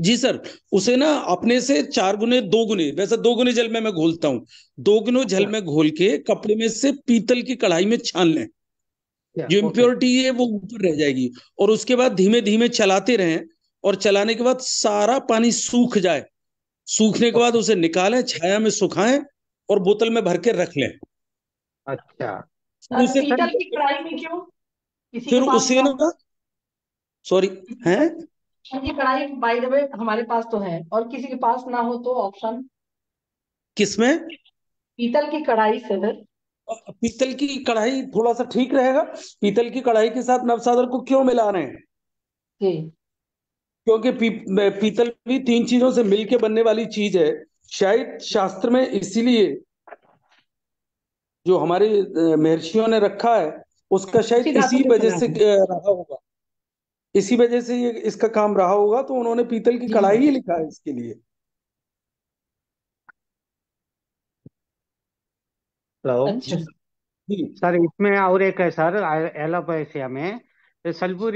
H: जी सर उसे ना अपने से चार गुने दो गुने वैसे दो गुने जल में मैं घोलता हूँ दो गुने जल में घोल के कपड़े में से पीतल की कढ़ाई में छान लें जो इम्प्योरिटी है वो ऊपर रह जाएगी और उसके बाद धीमे धीमे चलाते रहें और चलाने के बाद सारा पानी सूख जाए सूखने के बाद उसे निकालें छाया में सुखाएं और बोतल में भर के रख लें अच्छा
F: उसे फिर उसे
H: ना सॉरी है
F: ये कढ़ाई बाय द वे हमारे पास तो है और किसी के पास ना हो तो ऑप्शन किसमें पीतल की कढ़ाई से
H: पीतल की कढ़ाई थोड़ा सा ठीक रहेगा पीतल की कढ़ाई के साथ नवसादर को क्यों मिला रहे हैं क्योंकि पी, पीतल भी तीन चीजों से मिलके बनने वाली चीज है शायद शास्त्र में इसीलिए जो हमारे महर्षियों ने रखा है उसका शायद इसी वजह से रहा होगा इसी वजह से ये इसका काम रहा होगा तो उन्होंने पीतल की कढ़ाई हम्म। ही
A: लिखा है इसके लिए अच्छा।
K: सर इसमें और एक है सर एलोपैसिया में सल्फूर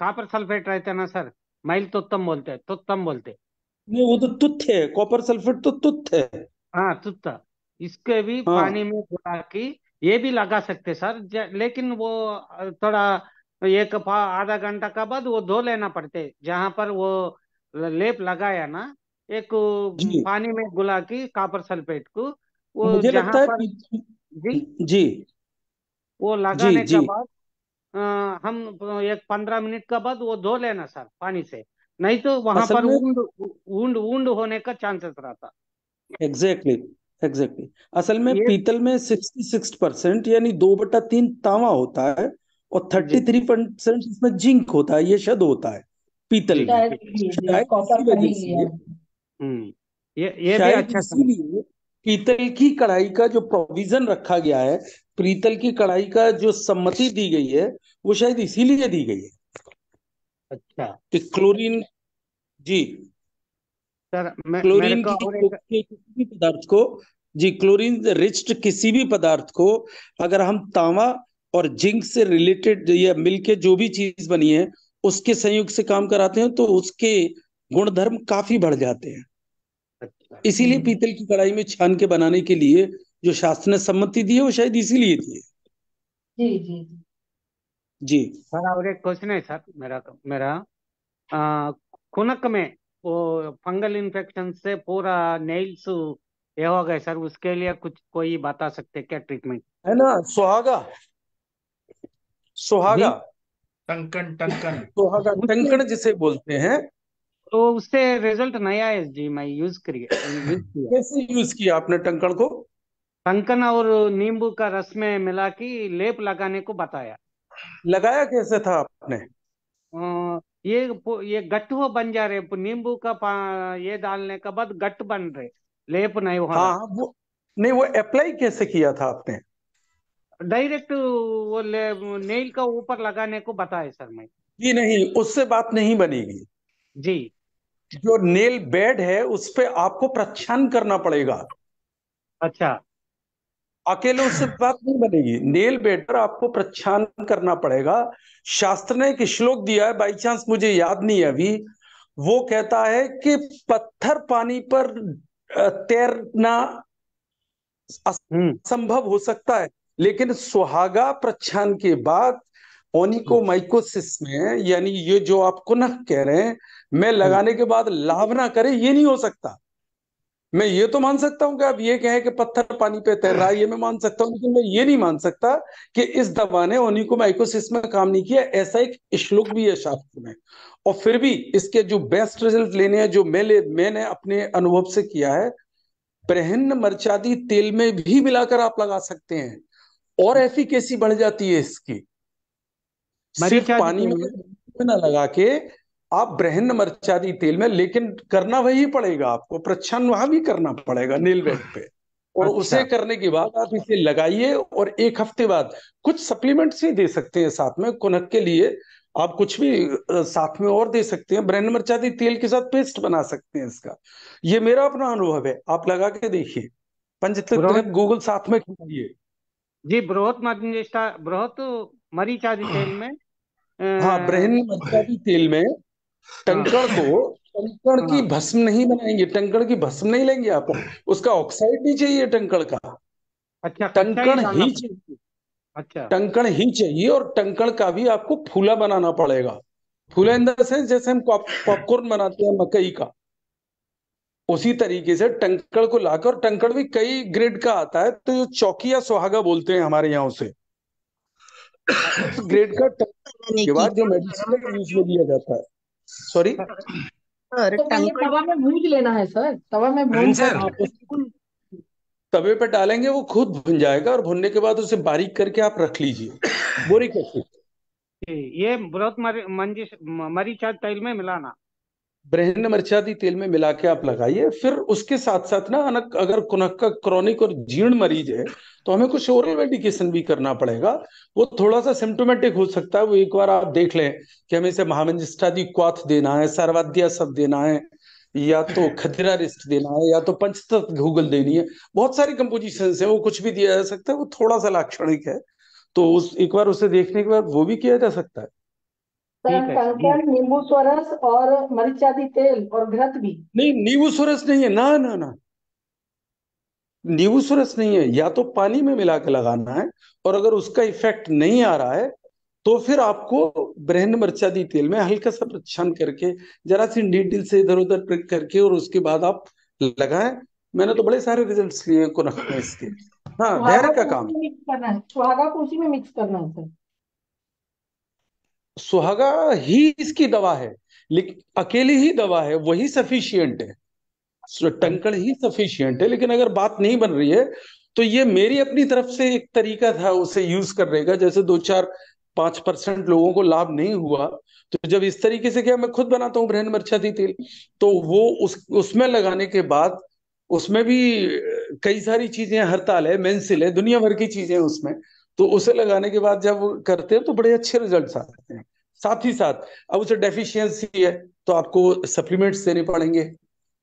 K: कापर सल्फेट रहते ना सर माइल तोत्तम बोलते हैं तोत्तम बोलते नहीं वो तो
H: तुत्थ है कॉपर सल्फेट तो तुत्थ है हाँ
K: तुत्थ इसके भी हाँ। पानी में घोला के ये भी लगा सकते सर लेकिन वो थोड़ा एक आधा घंटा का बाद वो धो लेना पड़ते जहाँ पर वो लेप लगाया ना एक पानी में गुला की कापर सल्फेट को वो मुझे जहां लगता है पर जी जी वो लगाने जी, के जी. बाद आ, हम एक पंद्रह मिनट का बाद वो धो लेना सर पानी से नहीं तो वहां पर ऊंड ऊंड होने का चांसेस रहता
H: एग्जैक्टली exactly. Exactly exactly. असल में पीतल में सिक्सटी सिक्स परसेंट यानी दो बटा तीन तावा होता है और थर्टी थ्री परसेंट इसमें जिंक होता है ये शद होता है पीतल में हम्म, अच्छा पीतल की कढ़ाई का जो प्रोविजन रखा गया है पीतल की कढ़ाई का जो सम्मति दी गई है वो शायद इसीलिए दी गई है अच्छा कि क्लोरीन जी
A: सर मैं, क्लोरीन किसी
H: भी पदार्थ को जी क्लोरीन रिच्ड किसी भी पदार्थ को अगर हम तांबा और जिंक से रिलेटेड या मिलके जो भी चीज बनी है उसके संयुक्त से काम कराते हैं तो उसके गुणधर्म काफी बढ़ जाते हैं अच्छा। इसीलिए हम्म। पीतल की कढ़ाई में छान के बनाने के लिए जो शास्त्र ने सम्मति दी है वो शायद इसीलिए दी है
K: जी जी जी सर और एक क्वेश्चन है सर मेरा तो, मेरा खुनक कुनक में वो फंगल इन्फेक्शन से पूरा नेल्स ये हो गए सर उसके लिए कुछ कोई बता सकते क्या ट्रीटमेंट
H: है ना सुहागा सुहागा
C: टंकन टंकन
K: सुहागा टंकन जिसे बोलते हैं तो उससे रिजल्ट नया है जी मैं यूज करिए कैसे यूज किया आपने टंकन को टंकन और नींबू का रस में मिला के लेप लगाने को बताया
H: लगाया कैसे था आपने
K: ये ये वो बन जा रहे नींबू का ये डालने के बाद गट
H: बन रहे लेप नहीं हो हाँ, हाँ वो नहीं वो अप्लाई कैसे किया था आपने
K: डायरेक्ट वो नेल का ऊपर लगाने को बताया सर मैं
H: जी नहीं उससे बात नहीं बनेगी जी जो नेल बेड है उस पर आपको प्रच्छन करना पड़ेगा अच्छा अकेले उससे बात नहीं बनेगी नेल बेटर आपको प्रच्छान करना पड़ेगा शास्त्र ने एक श्लोक दिया है बाई चांस मुझे याद नहीं है अभी वो कहता है कि पत्थर पानी पर तैरना हम्म। संभव हो सकता है लेकिन सुहागा प्रच्छान के बाद ओनिकोमाइकोसिस में यानी ये जो आप कुनक कह रहे हैं मैं हम्म। लगाने के बाद लाभ ना करे ये नहीं हो सकता मैं ये तो मान सकता हूं कि आप ये कहें कि पत्थर पानी पे तैर रहा है ये मैं मान सकता हूं लेकिन मैं ये नहीं मान सकता कि इस दवा ने माइकोसिस में काम नहीं किया ऐसा एक श्लोक भी है शास्त्र में और फिर भी इसके जो बेस्ट रिजल्ट लेने हैं जो मैं ले, मैंने अपने अनुभव से किया है प्रहन मरचादी तेल में भी मिलाकर आप लगा सकते हैं और एफिकेसी बढ़ जाती है इसकी सिर्फ पानी में ना लगा के आप ब्रहन मर्चादी तेल में लेकिन करना वही पड़ेगा आपको प्रच्छन वहां भी करना पड़ेगा नील बेड पे और अच्छा। उसे करने के बाद आप इसे लगाइए और एक हफ्ते बाद कुछ सप्लीमेंट्स भी दे सकते हैं साथ में कुनक के लिए आप कुछ भी साथ में और दे सकते हैं ब्रहन मर्चादी तेल के साथ पेस्ट बना सकते हैं इसका ये मेरा अपना अनुभव है आप लगा के देखिए पंचतत्व गूगल साथ में खिलाइए जी बृहत बृहत मरीचादी तेल में हाँ ब्रहन मर्चादी तेल में कंकड़ हाँ। को कंकड़ की हाँ। भस्म नहीं बनाएंगे टंकड़ की भस्म नहीं लेंगे आप उसका ऑक्साइड भी चाहिए टंकड़ का अच्छा टंकड़ ही
A: चाहिए अच्छा
H: टंकड़ ही चाहिए और टंकड़ का भी आपको फूला बनाना पड़ेगा फूला इन द सेंस जैसे हम पॉपकॉर्न बनाते हैं मकई का उसी तरीके से टंकड़ को लाकर और टंकड़ भी कई ग्रेड का आता है तो जो चौकी या सुहागा बोलते हैं हमारे यहाँ उसे ग्रेड का टंकड़ के बाद जो तो मेडिसिन यूज में लिया जाता है सॉरी हाँ, हाँ,
F: तो तवा में भून लेना है सर तवा में भून
H: तवे पे डालेंगे वो खुद भुन जाएगा और भुनने के बाद उसे बारीक करके आप रख लीजिए बोरी के ये बहुत
K: मरीचा तेल में मिलाना
H: ब्रहन मर्चादी तेल में मिला के आप लगाइए फिर उसके साथ साथ ना अगर का क्रॉनिक और जीर्ण मरीज है तो हमें कुछ ओरल मेडिकेशन भी करना पड़ेगा वो थोड़ा सा सिम्टोमेटिक हो सकता है वो एक बार आप देख लें कि हमें इसे महामंजिष्टादी क्वाथ देना है सर्वाध्या सब देना है या तो खतरा रिस्ट देना है या तो पंचतत्व घूगल देनी है बहुत सारी कंपोजिशन है वो कुछ भी दिया जा सकता है वो थोड़ा सा लाक्षणिक है तो उस एक बार उसे देखने के बाद वो भी किया जा सकता है नींबू
F: स्वरस और मरीचादी तेल और घृत भी
H: नहीं नींबू स्वरस नहीं है ना ना ना नींबू स्वरस नहीं है या तो पानी में मिला के लगाना है और अगर उसका इफेक्ट नहीं आ रहा है तो फिर आपको ब्रहन मर्चादी तेल में हल्का सा प्रक्षण करके जरा सी डीटिल से इधर उधर प्रिक करके और उसके बाद आप लगाए मैंने तो बड़े सारे रिजल्ट्स लिए कोरोना में इसके हाँ धैर्य का काम
F: करना है सुहागा तुलसी में मिक्स करना है
H: सुहागा ही इसकी दवा है लेकिन अकेली ही दवा है वही सफिशियंट है टंकड़ ही सफिशियंट है लेकिन अगर बात नहीं बन रही है तो ये मेरी अपनी तरफ से एक तरीका था उसे यूज कर रहेगा जैसे दो चार पांच परसेंट लोगों को लाभ नहीं हुआ तो जब इस तरीके से क्या मैं खुद बनाता हूँ ब्रहन मरछाती तेल तो वो उस उसमें लगाने के बाद उसमें भी कई सारी चीजें हड़ताल है मेंसिल है दुनिया भर की चीजें उसमें तो उसे लगाने के बाद जब करते हैं तो बड़े अच्छे रिजल्ट आते हैं साथ ही साथ अब उसे डेफिशिएंसी है तो आपको सप्लीमेंट्स देने पड़ेंगे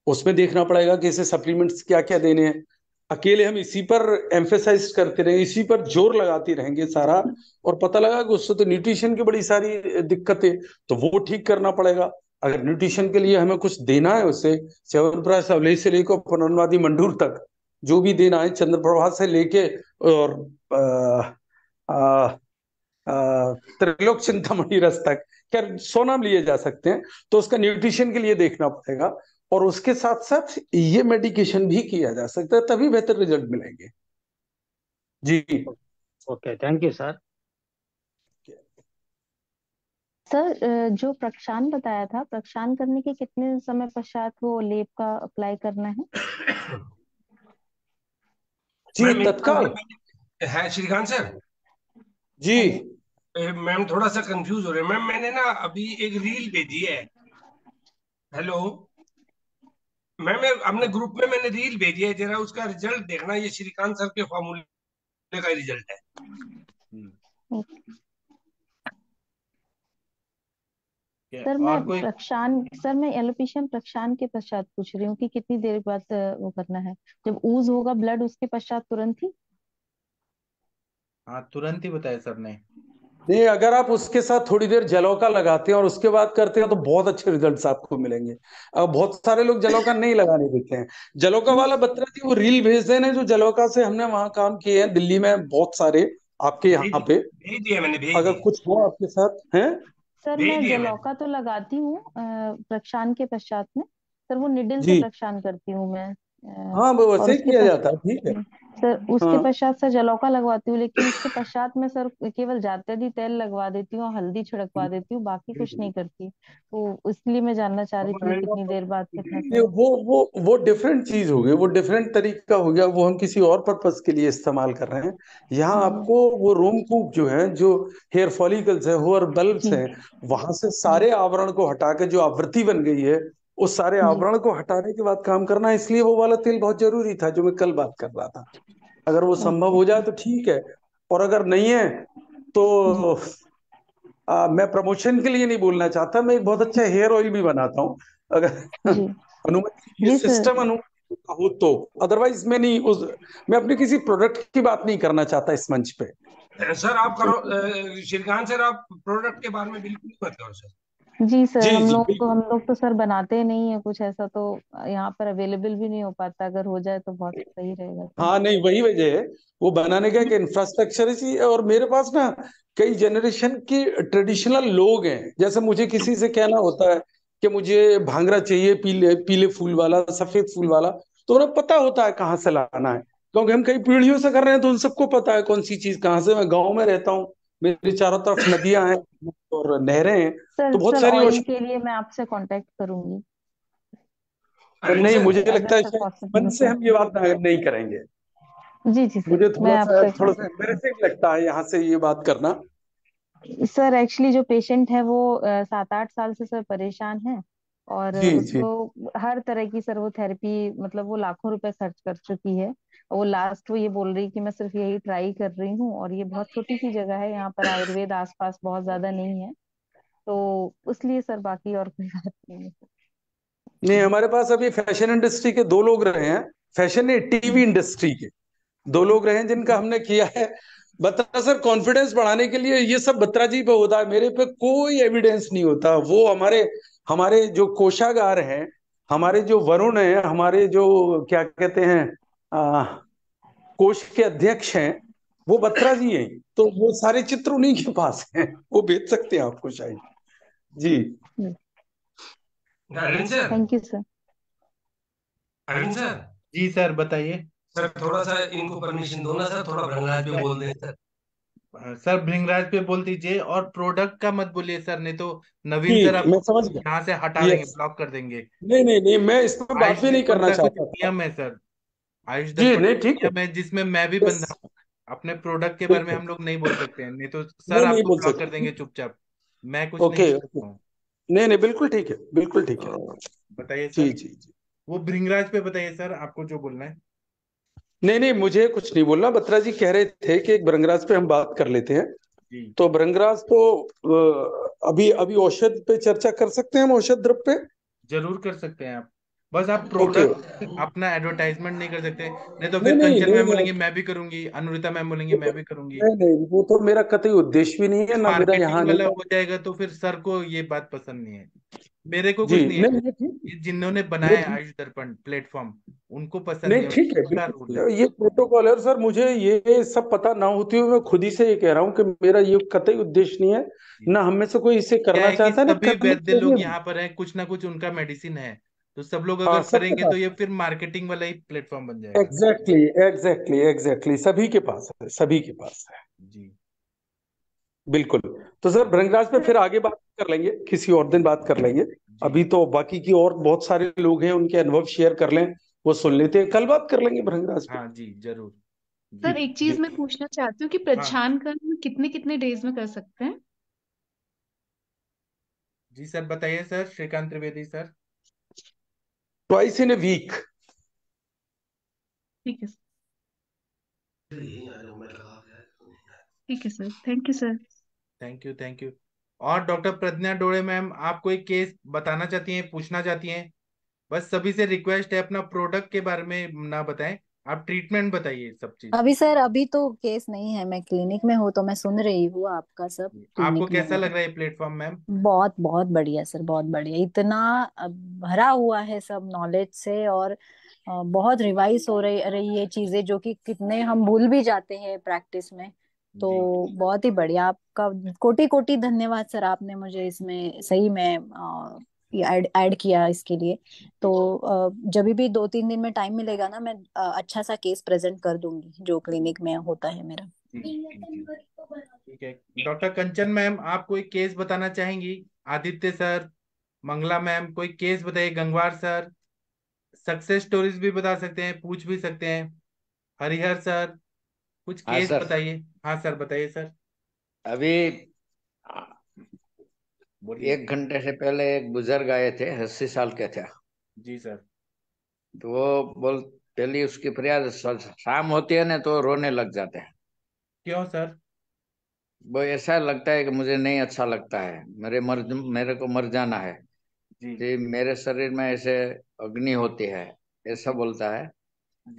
H: उसमें देखना पड़ेगा कि इसे सप्लीमेंट्स क्या क्या देने हैं अकेले हम इसी पर एम्फेसाइज करते रहे इसी पर जोर लगाते रहेंगे सारा और पता लगा कि उससे तो न्यूट्रिशन की बड़ी सारी दिक्कतें तो वो ठीक करना पड़ेगा अगर न्यूट्रिशन के लिए हमें कुछ देना है उसे च्यवनप्राय सवले से लेकर पुनर्वादी मंडूर तक जो भी देना है चंद्रप्रभा से लेके और आ, त्रिलोक चिंतामणि रस तक क्या सोनाम लिए जा सकते हैं तो उसका न्यूट्रिशन के लिए देखना पड़ेगा और उसके साथ साथ ये मेडिकेशन भी किया जा सकता है तभी बेहतर रिजल्ट मिलेंगे जी okay thank you sir
A: sir
L: जो प्रक्षान बताया था प्रक्षान करने के कितने समय पश्चात वो लेप का अप्लाई करना है
H: जी तत्काल है श्रीकांत सर जी तो, मैम थोड़ा सा कंफ्यूज हो रहे मैम मैंने ना अभी एक रील भेजी है हेलो मैम अपने ग्रुप में मैंने रील भेजी है जरा उसका रिजल्ट देखना ये श्रीकांत सर के फॉर्मूले का
A: रिजल्ट है सर मैं
L: प्रक्षान सर मैं एलोपेशियम प्रक्षान के पश्चात पूछ रही हूँ कि कितनी देर बाद वो करना है जब ऊज होगा ब्लड उसके पश्चात तुरंत ही
H: हाँ तुरंत ही बताया सर ने नहीं अगर आप उसके साथ थोड़ी देर जलौका लगाते हैं और उसके बाद करते हैं तो बहुत अच्छे रिजल्ट्स आपको मिलेंगे अब बहुत सारे लोग जलौका नहीं लगाने देते हैं जलौका वाला बता थी वो रील भेजते हैं जो जलौका से हमने वहां काम किए हैं दिल्ली में बहुत सारे आपके यहाँ पे भेज दिया मैंने भेज अगर कुछ हो आपके साथ है सर मैं जलौका
L: तो लगाती हूँ प्रक्षान के पश्चात में सर वो निडिल से प्रक्षान करती हूँ मैं
H: हाँ वो वैसे किया जाता है ठीक है
L: सर उसके हाँ। पश्चात सर जलौका लगवाती हूँ लेकिन उसके पश्चात मैं सर केवल जाते ही तेल लगवा देती हूँ हल्दी छिड़कवा देती हूँ बाकी कुछ नहीं करती तो इसलिए मैं जानना चाह रही थी कितनी
H: देर बाद कितना वो वो वो डिफरेंट चीज हो गई वो डिफरेंट तरीका हो गया वो हम किसी और पर्पज के लिए इस्तेमाल कर रहे हैं यहाँ हाँ। आपको वो रोमकूप जो है जो हेयर फॉलिकल्स है हेयर बल्ब्स है वहां से सारे आवरण को हटा के जो आवृत्ति बन गई है उस सारे हम्म। आवरण को हटाने के बाद काम करना इसलिए वो वाला तिल बहुत जरूरी था जो मैं कल बात कर रहा था अगर वो हम्म। संभव हो जाए तो ठीक है और अगर नहीं है तो हम्म। आ, मैं प्रमोशन के लिए नहीं बोलना चाहता मैं एक बहुत अच्छा हेयर ऑयल भी बनाता हूँ अगर अनुमति तो सिस्टम अनुमति हो तो अदरवाइज मैं नहीं उस मैं अपने किसी प्रोडक्ट की बात नहीं करना चाहता इस मंच पे सर आप करो श्रीकांत सर आप प्रोडक्ट के बारे में बिल्कुल मत करो सर
L: जी सर जी हम जी लोग तो हम लोग तो सर बनाते नहीं है कुछ ऐसा तो यहाँ पर अवेलेबल भी नहीं हो पाता अगर हो जाए तो बहुत सही रहेगा सर
H: हाँ नहीं वही वजह है वो बनाने का एक इंफ्रास्ट्रक्चर ही और मेरे पास ना कई जनरेशन के ट्रेडिशनल लोग हैं जैसे मुझे किसी से कहना होता है कि मुझे भांगरा चाहिए पीले पीले फूल वाला सफेद फूल वाला तो उन्हें पता होता है कहाँ से लाना है क्योंकि हम कई पीढ़ियों से कर रहे हैं तो उन सबको पता है कौन सी चीज कहाँ से मैं गाँव में रहता हूँ मेरी चारों तरफ नदियां हैं और नहरें हैं तो सर, तो बहुत सर, सारी ऑयल
L: के लिए मैं आपसे कांटेक्ट करूंगी
H: पर नहीं सर, मुझे लगता है मन से तो। हम ये बात नहीं करेंगे जी जी सर, मुझे थोड़ा सा थोड़ा सा मेरे से लगता है यहाँ से ये बात करना
L: सर एक्चुअली जो पेशेंट है वो सात आठ साल से सर परेशान है और जी, उसको जी. हर तरह की सर वो थेरेपी मतलब वो लाखों रुपए खर्च कर चुकी है वो लास्ट वो ये बोल रही कि मैं सिर्फ यही ट्राई कर रही हूँ और ये बहुत छोटी सी जगह है यहाँ पर आयुर्वेद आसपास बहुत ज्यादा नहीं है तो इसलिए सर बाकी और कोई बात नहीं है
H: नहीं हमारे पास अभी फैशन इंडस्ट्री के दो लोग रहे हैं फैशन टीवी इंडस्ट्री के दो लोग रहे हैं जिनका हमने किया है बत्रा सर कॉन्फिडेंस बढ़ाने के लिए ये सब बत्रा जी पे होता है मेरे पे कोई एविडेंस नहीं होता वो हमारे हमारे जो कोशागार हैं हमारे जो वरुण हैं हमारे जो क्या कहते हैं कोष के अध्यक्ष हैं वो बत्रा जी हैं तो वो सारे चित्र उन्हीं के पास हैं वो भेज सकते हैं आपको शायद जी thank you sir
C: Arvind sir जी सर बताइए
H: सर थोड़ा सा इनको परमिशन दो ना सर थोड़ा भृंगराज पे बोल
C: दें सर सर भृंगराज पे बोल दीजिए और प्रोडक्ट का मत बोलिए सर नहीं तो नवीन सर आप मैं समझ गया यहाँ से हटा देंगे ब्लॉक कर देंगे नहीं नहीं नहीं मैं इस पर बात भी नहीं करना चाहता नियम है सर आयुष जी नहीं ठीक है मैं जिसमें मैं भी बंधा हूँ अपने प्रोडक्ट के बारे में हम लोग नहीं बोल सकते हैं नहीं तो सर नहीं, आपको ब्लॉक कर देंगे चुपचाप मैं कुछ ओके नहीं
H: नहीं नहीं बिल्कुल ठीक है बिल्कुल ठीक है बताइए सर जी जी
C: वो भृंगराज पे बताइए सर आपको जो बोलना है
H: नहीं नहीं मुझे कुछ नहीं बोलना बत्रा जी कह रहे थे कि एक भृंगराज पे हम बात कर लेते हैं तो भृंगराज तो अभी अभी औषध पे चर्चा कर सकते हैं हम औषध द्रव्य पे
C: जरूर कर सकते हैं आप बस आप प्रोडक्ट okay. अपना एडवर्टाइजमेंट नहीं कर सकते नहीं तो फिर नहीं, कंचन मैम बोलेंगे मैं भी करूंगी अनुरिता मैम बोलेंगे मैं भी
H: करूंगी नहीं नहीं वो तो मेरा कतई उद्देश्य भी नहीं है ना मेरा यहाँ हो
C: जाएगा तो फिर सर को ये बात पसंद नहीं है मेरे को कुछ नहीं, नहीं है जिन्होंने बनाया आयुष दर्पण प्लेटफॉर्म
A: उनको
H: पसंद नहीं ठीक है ये प्रोटोकॉल है सर मुझे ये सब पता ना होती हुई मैं खुद ही से ये कह रहा हूँ कि मेरा ये कतई उद्देश्य नहीं है ना हमें से कोई इसे करना चाहता है वैद्य लोग यहाँ
C: पर कुछ ना कुछ उनका मेडिसिन है तो सब लोग अगर हाँ, करेंगे तो ये फिर मार्केटिंग वाला ही प्लेटफॉर्म बन जाएगा
H: एग्जैक्टली एग्जैक्टली एग्जैक्टली सभी के पास है सभी के पास है जी बिल्कुल तो सर भ्रंगराज पे फिर आगे बात कर लेंगे किसी और दिन बात कर लेंगे अभी तो बाकी की और बहुत सारे लोग हैं उनके अनुभव शेयर कर लें वो सुन लेते हैं कल बात कर लेंगे भ्रंगराज पे हाँ जी
G: जरूर
J: सर एक चीज मैं पूछना चाहती हूँ कि प्रच्छान हाँ। कर कितने कितने डेज में कर सकते हैं
C: जी सर बताइए sir Shrikant Trivedi sir
H: twice in a week ठीक है
J: ठीक है sir thank you sir
C: thank you thank you और डॉक्टर प्रज्ञा डोड़े मैम आप कोई केस बताना चाहती हैं पूछना चाहती हैं बस सभी से रिक्वेस्ट है अपना प्रोडक्ट के बारे में ना बताएं आप ट्रीटमेंट बताइए सब चीज अभी
M: सर अभी तो केस नहीं है मैं क्लिनिक में हूँ तो मैं सुन रही हूँ आपका सब आपको क्लिनिक कैसा लग रहा है
C: प्लेटफॉर्म मैम
M: बहुत बहुत बढ़िया सर बहुत बढ़िया इतना भरा हुआ है सब नॉलेज से और बहुत रिवाइज हो रही रही है चीजें जो कि कितने हम भूल भी जाते हैं प्रैक्टिस में तो बहुत ही बढ़िया आपका कोटि कोटि धन्यवाद सर आपने मुझे इसमें सही में आ, ऐड ऐड किया इसके लिए तो जब भी दो तीन दिन में टाइम मिलेगा ना मैं अच्छा सा केस प्रेजेंट कर दूंगी जो क्लिनिक में होता है मेरा हम्म।
A: ठीक
C: है डॉक्टर कंचन मैम आप कोई केस बताना चाहेंगी आदित्य सर मंगला मैम कोई केस बताइए गंगवार सर सक्सेस स्टोरीज भी बता सकते हैं पूछ भी सकते हैं हरिहर सर कुछ केस हाँ बताइए हाँ सर बताइए सर
N: अभी एक घंटे से पहले एक बुजुर्ग आए थे अस्सी साल के थे जी सर तो वो बोल पहली उसकी फरियाद शाम होती है ना तो रोने लग जाते हैं क्यों सर वो ऐसा लगता है कि मुझे नहीं अच्छा लगता है मेरे मर मेरे को मर जाना है जी, जी मेरे शरीर में ऐसे अग्नि होती है ऐसा बोलता है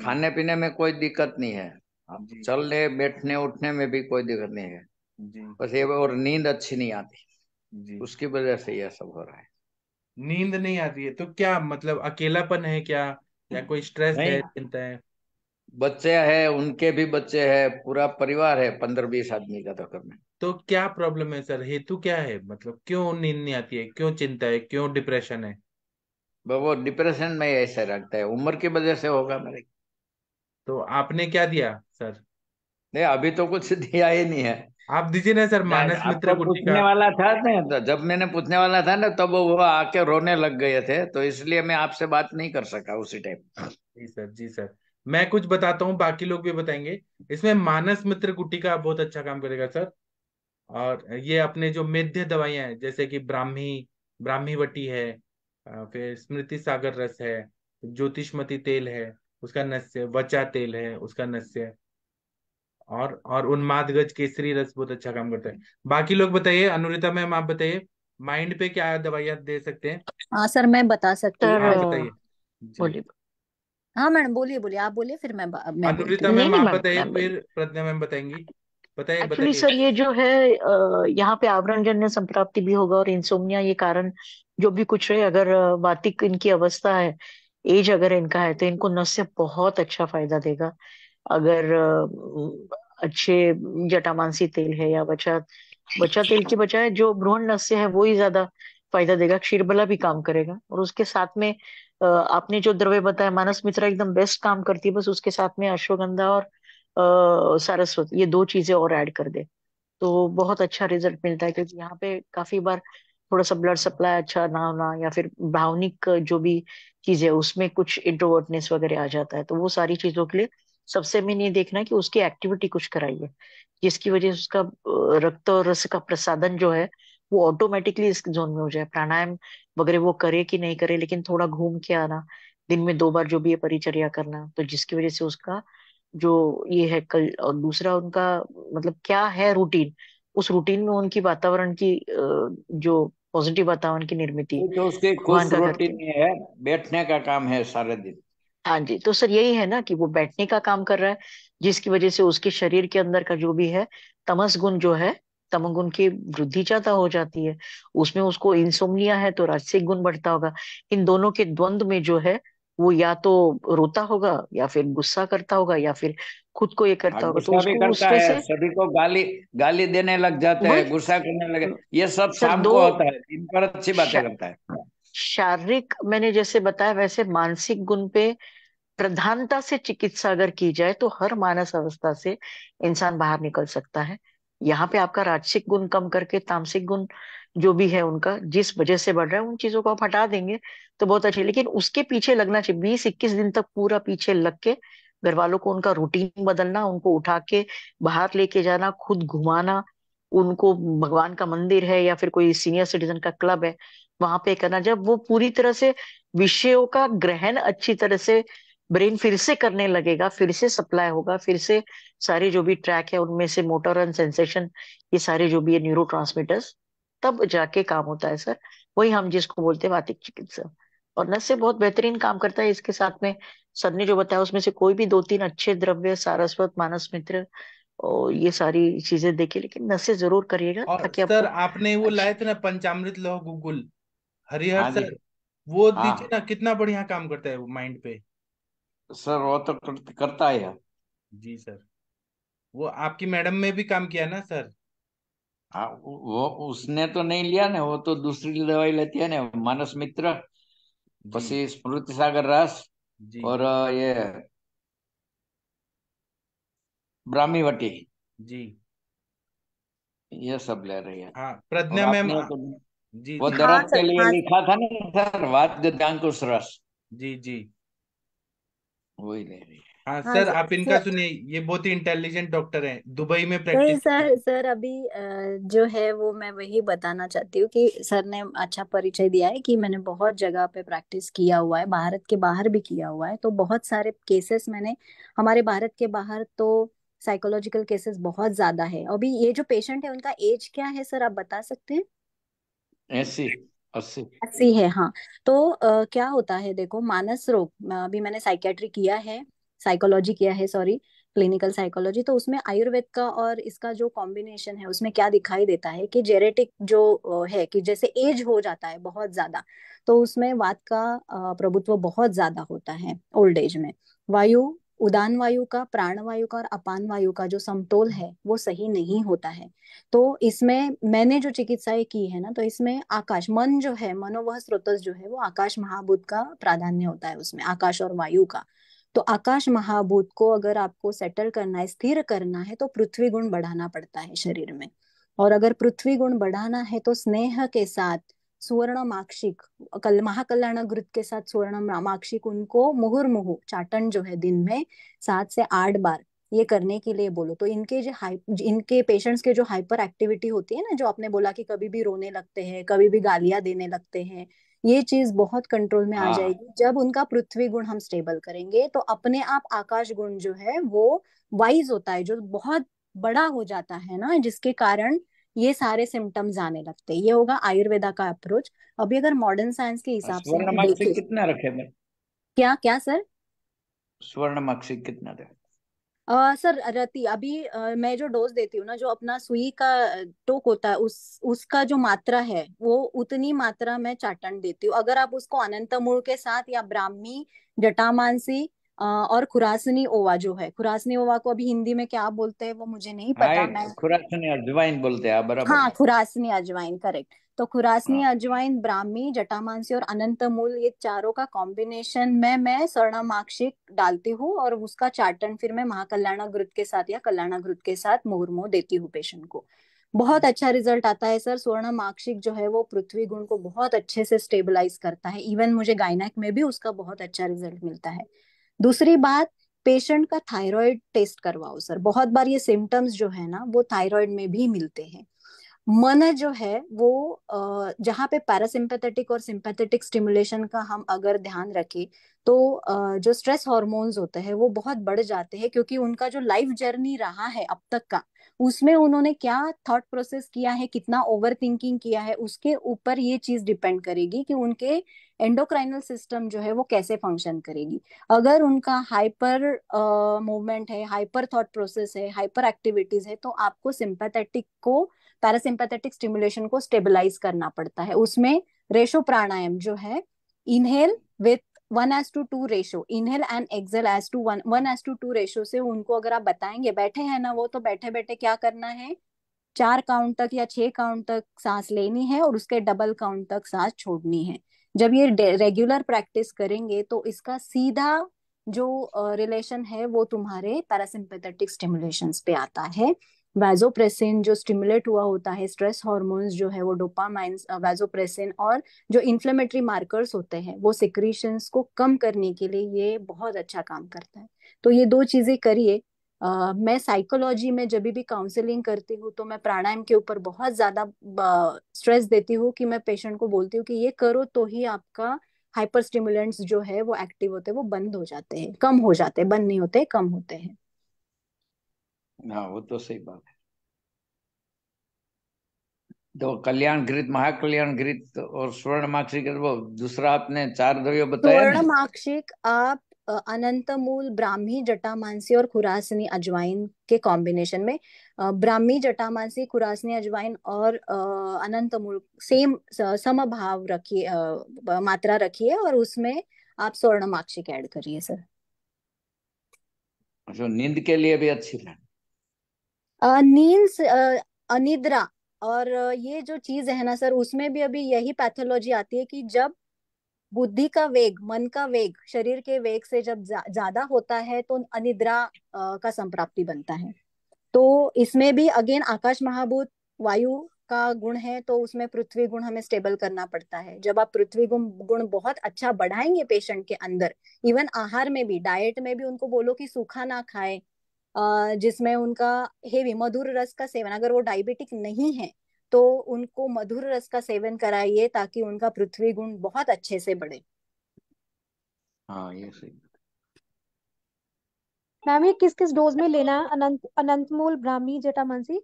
N: खाने पीने में कोई दिक्कत नहीं है चलने बैठने उठने में भी कोई दिक्कत नहीं है बस ये और नींद अच्छी नहीं आती उसकी वजह से यह सब हो रहा है
C: नींद नहीं आती है तो क्या मतलब अकेलापन है क्या या
N: कोई स्ट्रेस है चिंता है बच्चे है उनके भी बच्चे है पूरा परिवार है पंद्रह बीस आदमी का तो में
C: तो क्या प्रॉब्लम है सर हेतु क्या है मतलब क्यों नींद नहीं आती है क्यों चिंता है क्यों डिप्रेशन है
N: वो डिप्रेशन में ऐसा रखता है उम्र की वजह से होगा मेरे तो आपने क्या दिया सर नहीं अभी तो कुछ दिया ही नहीं है आप दीजिए ना सर मानस मित्र पूछने वाला था ना तो जब मैंने पूछने वाला था ना तब वो आके रोने लग गए थे तो इसलिए मैं आपसे बात नहीं कर सका उसी टाइम
C: जी सर जी सर मैं कुछ बताता हूँ बाकी लोग भी बताएंगे इसमें मानस मित्र कुटी का बहुत अच्छा काम करेगा सर और ये अपने जो मेध्य दवाइयां हैं जैसे कि ब्राह्मी ब्राह्मी वटी है फिर स्मृति सागर रस है ज्योतिषमती तेल है उसका नस्य वचा तेल है उसका नस्य और और उन्माद गज केसरी रस बहुत अच्छा काम करता है बाकी लोग बताइए अनुरिता मैम आप बताइए माइंड पे क्या दवाइयाँ दे सकते हैं
M: हाँ सर मैं बता सकती हूँ हाँ
C: बताइए
O: हाँ मैडम बोलिए बोलिए आप बोलिए फिर मैं मैं अनुरिता मैम आप
C: बताइए फिर प्रज्ञा मैम बताएंगी बताइए एक्चुअली सर
O: ये जो है यहाँ पे आवरण जन्य संप्राप्ति भी होगा और इंसोमिया ये कारण जो भी कुछ रहे अगर वातिक इनकी अवस्था है एज अगर इनका है तो इनको नस्य बहुत अच्छा फायदा देगा अगर अच्छे जटामांसी तेल है या बचा बचा तेल के बजाय जो भ्रूण नस्य है वो ही ज्यादा फायदा देगा क्षीरबला भी काम करेगा और उसके साथ में आपने जो द्रव्य बताया मानस मित्र एकदम बेस्ट काम करती है बस उसके साथ में अश्वगंधा और सरस्वत ये दो चीजें और ऐड कर दे तो बहुत अच्छा रिजल्ट मिलता है क्योंकि यहाँ पे काफी बार थोड़ा सा ब्लड सप्लाई अच्छा ना होना या फिर भावनिक जो भी चीज है उसमें कुछ इंट्रोवर्टनेस वगैरह आ जाता है तो वो सारी चीजों के लिए सबसे मेन ये देखना कि उसकी एक्टिविटी कुछ कराइए जिसकी वजह से उसका रक्त और रस का प्रसादन जो है वो ऑटोमेटिकली इस जोन में हो जाए प्राणायाम वगैरह वो करे कि नहीं करे लेकिन थोड़ा घूम के आना दिन में दो बार जो भी है परिचर्या करना तो जिसकी वजह से उसका जो ये है कल और दूसरा उनका मतलब क्या है रूटीन उस रूटीन में उनकी वातावरण की जो पॉजिटिव वातावरण की निर्मित तो उसके
N: रूटीन है बैठने का काम है सारे दिन
O: हाँ जी तो सर यही है ना कि वो बैठने का काम कर रहा है जिसकी वजह से उसके शरीर के अंदर का जो भी है तमस गुण जो है तमंगुन की वृद्धि ज्यादा हो जाती है उसमें उसको इंसोमनिया है तो राजसिक गुण बढ़ता होगा इन दोनों के द्वंद में जो है वो या तो रोता होगा या फिर गुस्सा करता होगा या फिर खुद को ये हाँ, करता होगा तो उसको उसमें से
N: सभी को गाली गाली देने लग जाता है गुस्सा करने लगे ये सब शाम को होता है दिन पर अच्छी बातें करता है
O: शारीरिक मैंने जैसे बताया वैसे मानसिक गुण पे प्रधानता से चिकित्सा अगर की जाए तो हर मानस अवस्था से इंसान बाहर निकल सकता है यहाँ पे आपका राजसिक गुण कम करके तामसिक गुण जो भी है उनका जिस वजह से बढ़ रहा है उन चीजों को आप हटा देंगे तो बहुत अच्छे लेकिन उसके पीछे लगना चाहिए बीस इक्कीस दिन तक पूरा पीछे लग के घर वालों को उनका रूटीन बदलना उनको उठा के बाहर लेके जाना खुद घुमाना उनको भगवान का मंदिर है या फिर कोई सीनियर सिटीजन का क्लब है वहां पे करना जब वो पूरी तरह से विषयों का ग्रहण अच्छी तरह से ब्रेन फिर से करने लगेगा फिर से सप्लाई होगा फिर से सारे जो भी ट्रैक है उनमें से मोटर एंड सेंसेशन ये सारे जो भी है न्यूरो तब जाके काम होता है सर वही हम जिसको बोलते हैं वातिक चिकित्सा और से बहुत बेहतरीन काम करता है इसके साथ में सर ने जो बताया उसमें से कोई भी दो तीन अच्छे द्रव्य सारस्वत मानस मित्र और ये सारी चीजें देखिए लेकिन नशे जरूर करिएगा ताकि सर
C: आपने वो लाए थे ना पंचामृत लोह गुगुल हरिहर हाँ सर वो हाँ। दीजिए ना कितना बढ़िया काम करता है वो माइंड पे
N: सर वो तो करता है
C: जी सर वो आपकी मैडम में
N: भी काम किया ना सर हाँ वो उसने तो नहीं लिया ना वो तो दूसरी दवाई लेती है ना मानस मित्र પછી સ્મૃતિ સાગર રસ और ये ब्राह्मी वटी जी ये सब ले रही है हाँ प्रज्ञा मैम तो
G: जी वो दर्द हाँ, के लिए हाँ, लिखा
N: था ना सर वाद गद्यांकुश रस जी जी वही ले रही हाँ हाँ सर हाँ, आप इनका
C: सुनिए ये बहुत ही इंटेलिजेंट डॉक्टर हैं दुबई में
M: प्रैक्टिस सर सर अभी जो है वो मैं वही बताना चाहती हूँ कि सर ने अच्छा परिचय दिया है कि मैंने बहुत जगह पे प्रैक्टिस किया हुआ है भारत के बाहर भी किया हुआ है तो बहुत सारे केसेस मैंने हमारे भारत के बाहर तो साइकोलॉजिकल केसेस बहुत ज्यादा है अभी ये जो पेशेंट है उनका एज क्या है सर आप बता सकते हैं ऐसी अस्सी अस्सी है हाँ तो आ, क्या होता है देखो मानस रोग अभी मैंने साइकेट्री किया है साइकोलॉजी किया है सॉरी क्लिनिकल साइकोलॉजी तो उसमें आयुर्वेद का और इसका जो कॉम्बिनेशन है उसमें क्या दिखाई देता है कि जेनेटिक जो है कि जैसे एज हो जाता है बहुत ज्यादा तो उसमें वात का प्रभुत्व बहुत ज्यादा होता है ओल्ड एज में वायु उदान वायु का प्राणवायु का और अपान वायु का जो समतोल है वो सही नहीं होता है तो इसमें मैंने जो चिकित्साएं की है ना तो इसमें आकाश मन जो है मनोवह स्रोत जो है वो आकाश महाभूत का प्राधान्य होता है उसमें आकाश और वायु का तो आकाश महाभूत को अगर आपको सेटल करना है स्थिर करना है तो पृथ्वी गुण बढ़ाना पड़ता है शरीर में और अगर पृथ्वी गुण बढ़ाना है तो स्नेह के साथ सुवर्ण माक्षिक कल महाकल्याण ग्रुत के साथ सुवर्ण माक्षिक उनको मुहुर मुहु चाटन जो है दिन में सात से आठ बार ये करने के लिए बोलो तो इनके जो हाई इनके पेशेंट्स के जो हाइपर एक्टिविटी होती है ना जो आपने बोला कि कभी भी रोने लगते हैं कभी भी गालियां देने लगते हैं ये चीज बहुत कंट्रोल में आ हाँ। जाएगी जब उनका पृथ्वी गुण हम स्टेबल करेंगे तो अपने आप आकाश गुण जो है वो वाइज होता है जो बहुत बड़ा हो जाता है ना जिसके कारण ये सारे सिम्टम्स आने लगते हैं ये होगा आयुर्वेदा का अप्रोच अभी अगर मॉडर्न साइंस के हिसाब से कितना रखेंगे क्या क्या सर
N: स्वर्ण स्वर्णमाक्षी कितना दे
M: आ, सर रति अभी आ, मैं जो डोज देती हूँ ना जो अपना सुई का टोक होता है उस उसका जो मात्रा है वो उतनी मात्रा में चाटन देती हूँ अगर आप उसको अनंत मूल के साथ या ब्राह्मी जटामानसी और खुरासनी ओवा जो है खुरासनी ओवा को अभी हिंदी में क्या बोलते हैं वो मुझे नहीं पता मैं
N: खुरासनी अजवाइन बोलते हैं हाँ, बराबर हाँ
M: खुरासनी अजवाइन करेक्ट तो खुरासनी हाँ। अजवाइन ब्राह्मी जटामांसी और अनंत मूल ये चारों का कॉम्बिनेशन में मैं स्वर्णमाक्षिक डालती हूँ और उसका चाटन फिर मैं महाकल्याणा घृत के साथ या कल्याणा घृत के साथ मोह देती हूँ पेशेंट को बहुत अच्छा रिजल्ट आता है सर स्वर्ण माक्षिक जो है वो पृथ्वी गुण को बहुत अच्छे से स्टेबलाइज करता है इवन मुझे गायनाक में भी उसका बहुत अच्छा रिजल्ट मिलता है दूसरी बात पेशेंट का थायराइड टेस्ट करवाओ सर बहुत बार ये सिम्टम्स जो है ना वो थायराइड में भी मिलते हैं मन जो है वो जहाँ पे पैरासिम्पेथेटिक और सिंपैथेटिक स्टिमुलेशन का हम अगर ध्यान रखें तो जो स्ट्रेस हॉर्मोन्स होते हैं वो बहुत बढ़ जाते हैं क्योंकि उनका जो लाइफ जर्नी रहा है अब तक का उसमें उन्होंने क्या थॉट प्रोसेस किया है कितना ओवर थिंकिंग किया है उसके ऊपर ये चीज डिपेंड करेगी कि उनके एंडोक्राइनल सिस्टम जो है वो कैसे फंक्शन करेगी अगर उनका हाइपर मूवमेंट है हाइपर थॉट प्रोसेस है हाइपर एक्टिविटीज है तो आपको सिंपैथेटिक को पैरासिंपैथेटिक स्टिमुलेशन को स्टेबलाइज करना पड़ता है उसमें रेशो प्राणायाम जो है inhale with one is to two ratio inhale and exhale is to one one is to two ratio से उनको अगर आप बताएंगे बैठे हैं ना वो तो बैठे बैठे क्या करना है चार काउंट तक या छह काउंट तक सांस लेनी है और उसके डबल काउंट तक सांस छोड़नी है जब ये रेगुलर प्रैक्टिस करेंगे तो इसका सीधा जो रिलेशन है वो तुम्हारे पैरासिम्पेथेटिक स्टिमुलेशन पे आता है वैजोप्रेसिन जो स्टिमुलेट हुआ होता है स्ट्रेस हॉर्मोन्स जो है वो डोपामाइन वैजोप्रेसिन और जो इन्फ्लेमेटरी मार्कर्स होते हैं वो सिक्रीशंस को कम करने के लिए ये बहुत अच्छा काम करता है तो ये दो चीजें करिए मैं साइकोलॉजी में जब भी काउंसलिंग करती हूँ तो मैं प्राणायाम के ऊपर बहुत ज्यादा स्ट्रेस देती हूँ कि मैं पेशेंट को बोलती हूँ कि ये करो तो ही आपका हाइपर स्टिमुलेंट्स जो है वो एक्टिव होते हैं वो बंद हो जाते हैं कम हो जाते हैं बंद नहीं होते कम होते हैं
N: ना हाँ, वो तो सही बात है तो कल्याण घृत महाकल्याण घृत और स्वर्ण माक्षिक वो दूसरा आपने चार द्रव्य बताया स्वर्ण
M: माक्षिक आप अनंतमूल ब्राह्मी जटामांसी और खुरासनी अजवाइन के कॉम्बिनेशन में ब्राह्मी जटामांसी खुरासनी अजवाइन और अनंतमूल सेम समभाव रखिए मात्रा रखिए और उसमें आप स्वर्ण स्वर्णमाक्षिक ऐड करिए सर
N: जो नींद के लिए भी अच्छी
M: है नींद अनिद्रा और ये जो चीज है ना सर उसमें भी अभी यही पैथोलॉजी आती है कि जब बुद्धि का वेग मन का वेग शरीर के वेग से जब ज्यादा जा, होता है तो अनिद्रा का संप्राप्ति बनता है तो इसमें भी अगेन आकाश महाभूत वायु का गुण है तो उसमें पृथ्वी गुण हमें स्टेबल करना पड़ता है जब आप पृथ्वी गुण गुण बहुत अच्छा बढ़ाएंगे पेशेंट के अंदर इवन आहार में भी डाइट में भी उनको बोलो कि सूखा ना खाए जिसमें उनका हेवी मधुर रस का सेवन अगर वो डायबिटिक नहीं है तो उनको मधुर रस का सेवन कराइए ताकि उनका पृथ्वी गुण बहुत अच्छे से बढ़े
N: हाँ ये सही
I: मैम ये किस किस डोज में लेना अनंत अनंत मूल ब्राह्मी जटामांसी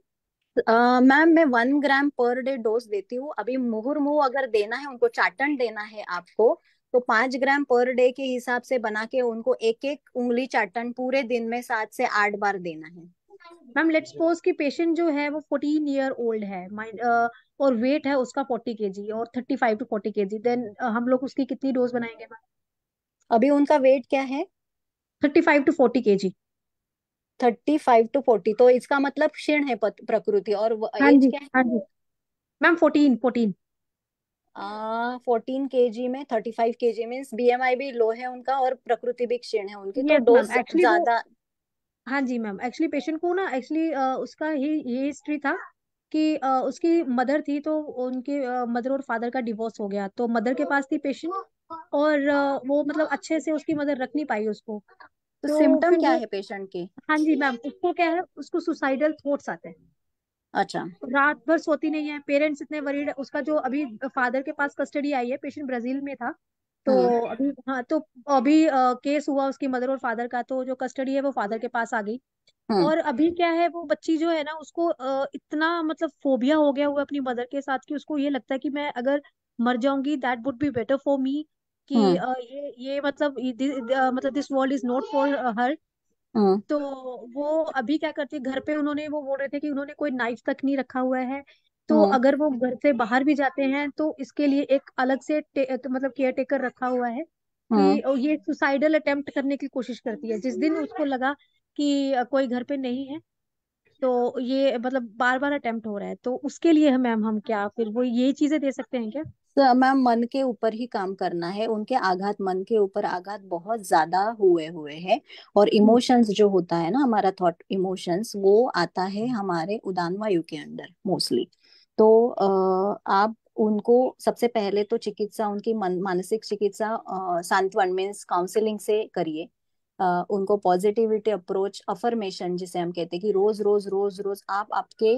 M: मैम मैं one gram per day dose देती हूँ अभी मुह अगर देना है उनको चाटन देना है आपको तो पांच ग्राम पर डे के हिसाब से बना के उनको एक एक उंगली चाटन पूरे दिन में सात से आठ बार देना है मैम लेट्स सपोज कि पेशेंट
I: जो है वो फोर्टीन ईयर ओल्ड है uh, और वेट है उसका फोर्टी के जी और थर्टी फाइव टू
M: फोर्टी के जी देन हम लोग उसकी कितनी डोज बनाएंगे मैम अभी उनका वेट क्या है thirty five to forty KG thirty five to forty तो इसका मतलब क्षीण है प्रकृति और एज हाँ क्या है हाँ जी ma'am fourteen fourteen fourteen KG में thirty five KG means B M I भी लो है उनका और प्रकृति भी क्षीण है उनकी तो डोज ज्यादा हाँ जी मैम एक्चुअली पेशेंट को ना एक्चुअली उसका ही
I: ये हिस्ट्री था कि आ, उसकी मदर थी तो उनके मदर और फादर का डिवोर्स हो गया तो मदर के पास थी पेशेंट और आ, वो मतलब अच्छे से उसकी मदर रख नहीं पाई उसको
M: तो तो सिम्टम क्या है पेशेंट के हाँ जी
I: मैम उसको क्या है उसको सुसाइडल थॉट्स आते हैं अच्छा रात भर सोती नहीं है पेरेंट्स इतने वरीड उसका जो अभी फादर के पास कस्टडी आई है पेशेंट ब्राजील में था तो हाँ। अभी हाँ तो अभी आ, केस हुआ उसकी मदर और फादर का तो जो कस्टडी है वो फादर के पास आ गई हाँ। और अभी क्या है वो बच्ची जो है ना उसको आ, इतना मतलब फोबिया हो गया हुआ अपनी मदर के साथ कि उसको ये लगता है कि मैं अगर मर जाऊंगी that would be better for me कि आ, हाँ। ये ये मतलब दि, मतलब this world is not for her तो वो अभी क्या करती है घर पे उन्होंने वो बोल रहे थे कि उन्होंने कोई नाइफ तक नहीं रखा हुआ है तो हम्म। अगर वो घर से बाहर भी जाते हैं तो इसके लिए एक अलग से तो मतलब केयर टेकर रखा हुआ है कि हम्म। ये सुसाइडल अटेम्प्ट करने की कोशिश करती है जिस दिन उसको लगा कि कोई घर पे नहीं है तो ये मतलब बार बार अटेम्प्ट हो रहा है तो उसके लिए हम मैम हम क्या फिर वो ये चीजें दे सकते हैं क्या
M: तो मैम मन के ऊपर ही काम करना है उनके आघात मन के ऊपर आघात बहुत ज्यादा हुए हुए हैं और इमोशंस हम्म। जो होता है ना हमारा थॉट इमोशंस वो आता है हमारे उदान वायु के अंदर मोस्टली तो अः आप उनको सबसे पहले तो चिकित्सा उनकी मन, मानसिक चिकित्सा सांत्वन मीन्स काउंसिलिंग से करिए उनको पॉजिटिविटी अप्रोच अफर्मेशन जिसे हम कहते हैं कि रोज रोज रोज रोज आप आपके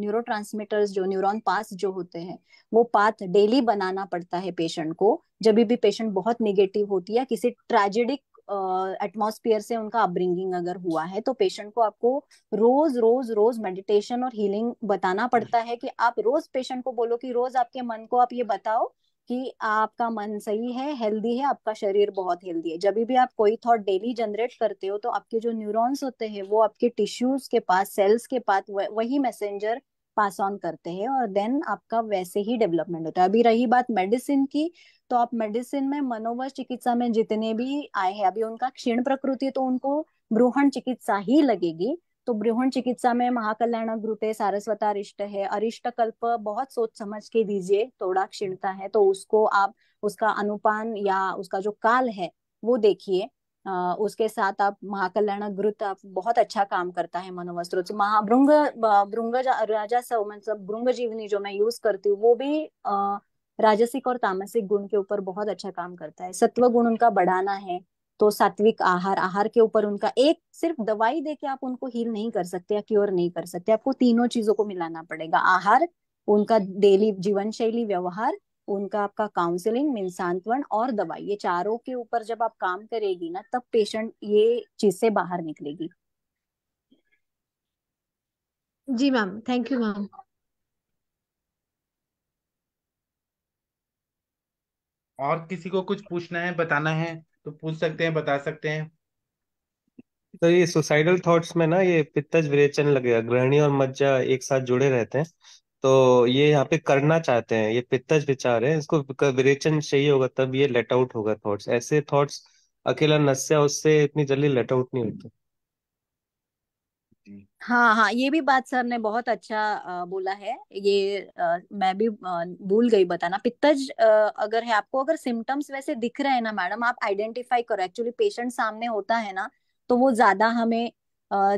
M: न्यूरो ट्रांसमीटर्स जो न्यूरॉन पास जो होते हैं वो पाथ डेली बनाना पड़ता है पेशेंट को जब भी पेशेंट बहुत निगेटिव होती है किसी ट्रेजेडिक एटमोस्फियर से उनका अपब्रिंगिंग अगर हुआ है तो पेशेंट को आपको रोज रोज रोज मेडिटेशन और हीलिंग बताना पड़ता है कि आप रोज पेशेंट को बोलो कि रोज आपके मन को आप ये बताओ कि आपका मन सही है हेल्दी है आपका शरीर बहुत हेल्दी है जब भी आप कोई थॉट डेली जनरेट करते हो तो आपके जो न्यूरॉन्स होते हैं वो आपके टिश्यूज के पास सेल्स के पास वही मैसेंजर पास ऑन करते हैं और देन आपका वैसे ही डेवलपमेंट होता है अभी रही बात मेडिसिन की तो आप मेडिसिन में मनोवश चिकित्सा में जितने भी आए हैं अभी उनका क्षीण प्रकृति तो उनको ब्रूहण चिकित्सा ही लगेगी तो ब्रूहण चिकित्सा में महाकल्याण ग्रुते सारस्वता अरिष्ट है अरिष्ट कल्प बहुत सोच समझ के दीजिए थोड़ा क्षीणता है तो उसको आप उसका अनुपान या उसका जो काल है वो देखिए उसके साथ आप महाकल्याण ग्रुत आप बहुत अच्छा काम करता है मनोवस्त्रों महाभृंग भृंग राजा सव मतलब भृंग जीवनी जो मैं यूज करती हूँ वो भी अः राजसिक और तामसिक गुण के ऊपर बहुत अच्छा काम करता है सत्व गुण उनका बढ़ाना है तो सात्विक आहार आहार के ऊपर उनका एक सिर्फ दवाई दे के आप उनको हील नहीं कर सकते या क्योर नहीं कर सकते आपको तीनों चीजों को मिलाना पड़ेगा आहार उनका डेली जीवन शैली व्यवहार उनका आपका काउंसलिंग मिनसांतवन और दवाई ये चारों के ऊपर जब आप काम करेगी ना तब पेशेंट ये चीज से बाहर निकलेगी
I: जी मैम थैंक यू मैम
C: और किसी को कुछ पूछना है बताना है तो पूछ सकते हैं बता सकते हैं
G: तो ये सुसाइडल थॉट्स में ना ये पित्तज विरेचन लगेगा ग्रहणी और मज्जा एक साथ जुड़े रहते हैं तो ये यहाँ पे करना चाहते हैं ये पित्तज विचार है इसको विरेचन चाहिए होगा तब ये लेट आउट होगा थॉट्स ऐसे थॉट्स अकेला नस्या उससे इतनी जल्दी लेट आउट नहीं होते
M: हाँ हाँ ये भी बात सर ने बहुत अच्छा आ, बोला है ये आ, मैं भी आ, भूल गई बताना पित्तज अगर है आपको अगर सिम्टम्स वैसे दिख रहे हैं ना मैडम आप आइडेंटिफाई करो एक्चुअली पेशेंट सामने होता है ना तो वो ज्यादा हमें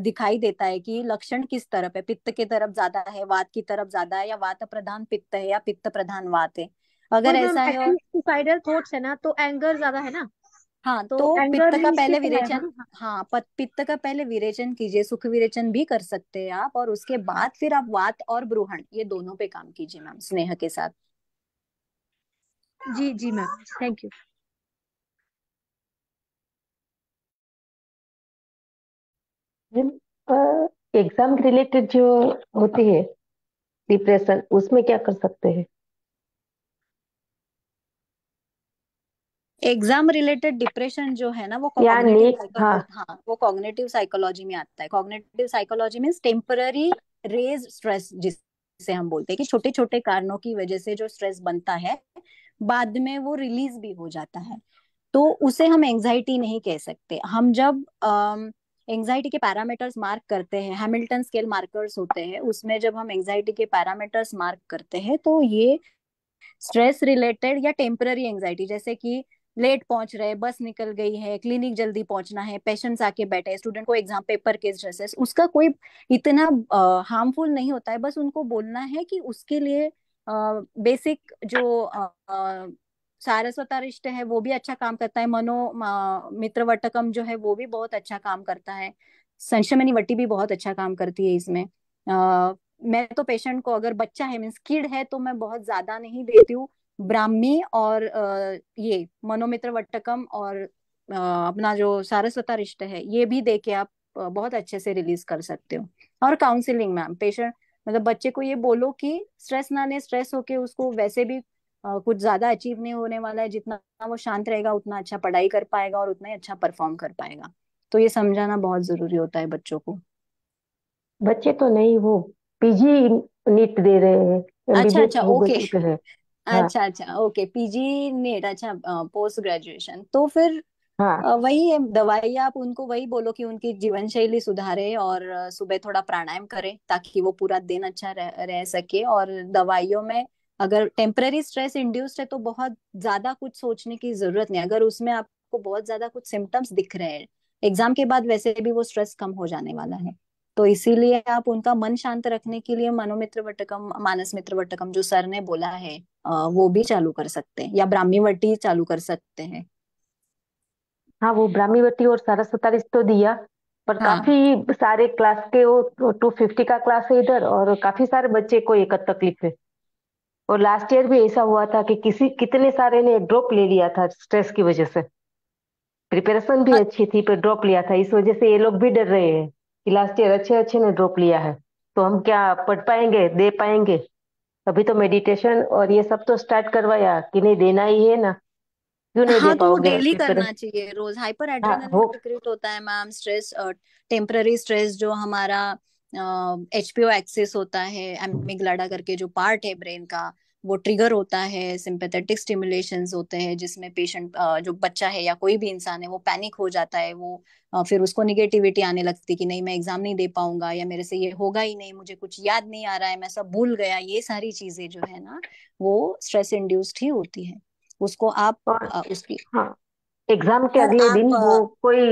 M: दिखाई देता है कि लक्षण किस तरफ है पित्त के तरफ ज्यादा है वात की तरफ ज्यादा है या वात प्रधान पित्त है या पित्त प्रधान वात है अगर ऐसा है है ना तो एंगर ज्यादा है ना हाँ तो तो पित्त का पहले विरेचन सिवाय हाँ हाँ पित्त का पहले विरेचन कीजिए सुख विरेचन भी कर सकते हैं आप और उसके बाद फिर आप वात और ब्रूहण ये दोनों पे काम कीजिए मैम स्नेह के साथ
E: जी जी ma'am thank you exam related जो होती है डिप्रेशन उसमें क्या कर सकते हैं
M: एग्जाम रिलेटेड डिप्रेशन जो है ना वो हाँ। हाँ, वो कॉग्नेटिव साइकोलॉजी में आता है cognitive psychology means temporary rage stress जिससे हम बोलते हैं कि छोटे छोटे कारणों की वजह से जो स्ट्रेस बनता है बाद में वो रिलीज भी हो जाता है तो उसे हम एंजाइटी नहीं कह सकते हम जब एंजाइटी के पैरामीटर्स मार्क करते हैं हैमिल्टन स्केल मार्कर्स होते हैं उसमें जब हम एंजाइटी के पैरामीटर्स मार्क करते हैं तो ये स्ट्रेस रिलेटेड या टेम्पररी एंजाइटी जैसे कि लेट पहुंच रहे बस निकल गई है क्लिनिक जल्दी पहुंचना है पेशेंट्स आके बैठे स्टूडेंट को एग्जाम पेपर के स्ट्रेसेस उसका कोई इतना हार्मफुल नहीं होता है बस उनको बोलना है कि उसके लिए बेसिक जो सारस्वता रिष्ट है वो भी अच्छा काम करता है मनो मित्र वटकम जो है वो भी बहुत अच्छा काम करता है संशमनी वट्टी भी बहुत अच्छा काम करती है इसमें आ, मैं तो पेशेंट को अगर बच्चा है मीन्स किड है तो मैं बहुत ज्यादा नहीं देती हूँ ब्राह्मी और ये मनोमित्र वट्टकम और अपना जो सारस्वता रिश्ते है ये भी दे के आप बहुत अच्छे से रिलीज कर सकते हो और काउंसिलिंग मैम पेशेंट मतलब बच्चे को ये बोलो कि स्ट्रेस ना ले स्ट्रेस होके उसको वैसे भी कुछ ज्यादा अचीव नहीं होने वाला है जितना वो शांत रहेगा उतना अच्छा पढ़ाई कर पाएगा और उतना ही अच्छा परफॉर्म कर पाएगा तो ये समझाना बहुत जरूरी होता है बच्चों को
E: बच्चे तो नहीं वो पीजी नीट दे रहे हैं अच्छा अच्छा ओके
M: हाँ। अच्छा अच्छा ओके पीजी नेट अच्छा पोस्ट ग्रेजुएशन तो फिर हाँ वही है दवाई आप उनको वही बोलो कि उनकी जीवन शैली सुधारे और सुबह थोड़ा प्राणायाम करें ताकि वो पूरा दिन अच्छा रह, रह सके और दवाइयों में अगर टेम्पररी स्ट्रेस इंड्यूस्ड है तो बहुत ज्यादा कुछ सोचने की जरूरत नहीं अगर उसमें आपको बहुत ज्यादा कुछ सिम्टम्स दिख रहे हैं एग्जाम के बाद वैसे भी वो स्ट्रेस कम हो जाने वाला है तो इसीलिए आप उनका मन शांत रखने के लिए मनोमित्र वटकम मानस मित्र वटकम जो सर ने बोला है वो भी चालू कर सकते हैं या ब्राह्मीवटी चालू कर सकते हैं हाँ वो ब्राह्मीवटी और
E: सरस्वतारिस तो दिया पर हाँ काफी सारे क्लास के वो टू फिफ्टी का क्लास है इधर और काफी सारे बच्चे को एक तकलीफ है और लास्ट ईयर भी ऐसा हुआ था कि किसी कितने सारे ने ड्रॉप ले लिया था स्ट्रेस की वजह से प्रिपरेशन भी अच्छी थी पर ड्रॉप लिया था इस वजह से ये लोग भी डर रहे हैं कि लास्ट ईयर अच्छे अच्छे ने ड्रॉप लिया है तो हम क्या पढ़ पाएंगे दे पाएंगे अभी तो मेडिटेशन और ये सब तो स्टार्ट करवाया कि नहीं देना ही है ना क्यों नहीं दे हाँ तो वो पाओगे डेली करना
M: चाहिए रोज हाइपर हाँ एड्रेनलिन हो सिक्रेट होता है मैम स्ट्रेस टेम्पररी स्ट्रेस जो हमारा एचपीओ एक्सेस होता है एमिग्लाडा करके जो पार्ट है ब्रेन का वो ट्रिगर होता है सिंपेथेटिक स्टिमुलेशन होते हैं जिसमें पेशेंट जो बच्चा है या कोई भी इंसान है वो पैनिक हो जाता है वो फिर उसको निगेटिविटी आने लगती कि नहीं मैं एग्जाम नहीं दे पाऊंगा या मेरे से ये होगा ही नहीं मुझे कुछ याद नहीं आ रहा है मैं सब भूल गया ये सारी चीजें जो है ना वो स्ट्रेस इंड्यूस्ड ही होती है
E: उसको आप उसकी हाँ एग्जाम के अगले दिन वो कोई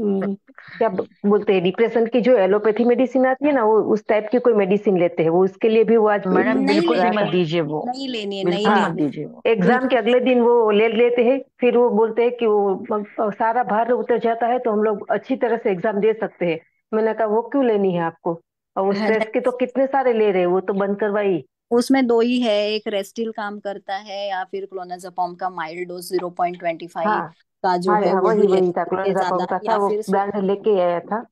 E: हम्म। क्या बोलते हैं डिप्रेशन की जो एलोपैथी मेडिसिन आती है ना वो उस टाइप की कोई मेडिसिन लेते हैं वो उसके लिए भी वो आज मैडम बिल्कुल अच्छा मत दीजिए वो नहीं लेनी है नहीं मत दीजिए एग्जाम के अगले दिन वो ले लेते हैं फिर वो बोलते हैं कि वो सारा भार उतर जाता है तो हम लोग अच्छी तरह से एग्जाम दे सकते हैं मैंने कहा वो क्यों लेनी है आपको और स्ट्रेस के तो कितने सारे ले रहे वो तो बंद करवाई उसमें दो
M: ही है एक रेस्टिल काम करता है या फिर क्लोनाजापॉम का mild dose zero point twenty five का जो हाँ है वो हाँ, वही वही था क्लोराक्सा था वो ब्रांड लेके आया था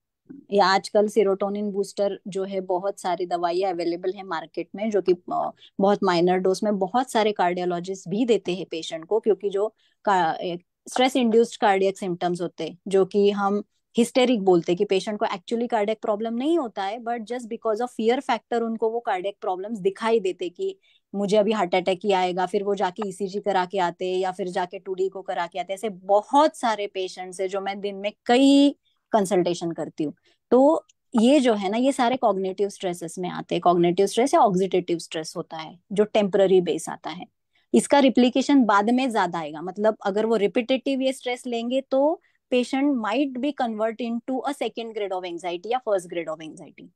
M: या आजकल सीरोटोनिन बूस्टर जो है बहुत सारी दवाइयाँ अवेलेबल है मार्केट में जो कि बहुत माइनर डोज में बहुत सारे कार्डियोलॉजिस्ट भी देते हैं पेशेंट को क्योंकि जो स्ट्रेस इंड्यूस्ड कार्डियक सिम्टम्स होते हैं जो कि हम हिस्टेरिक बोलते कि पेशेंट को एक्चुअली कार्डियक प्रॉब्लम नहीं होता है but just because of fear factor उनको वो कार्डियक प्रॉब्लम दिखाई देते कि मुझे अभी हार्ट अटैक ही आएगा फिर वो जाके ईसीजी e करा के आते या फिर जाके टू को करा के आते ऐसे बहुत सारे पेशेंट्स है जो मैं दिन में कई कंसल्टेशन करती हूँ तो ये जो है ना ये सारे कॉग्नेटिव स्ट्रेसेस में आते हैं कॉग्नेटिव स्ट्रेस या ऑक्जिटेटिव स्ट्रेस होता है जो टेम्पररी बेस आता है इसका रिप्लीकेशन बाद में ज्यादा आएगा मतलब अगर वो रिपीटेटिव ये स्ट्रेस लेंगे तो patient might be convert into a second grade of anxiety या first grade of anxiety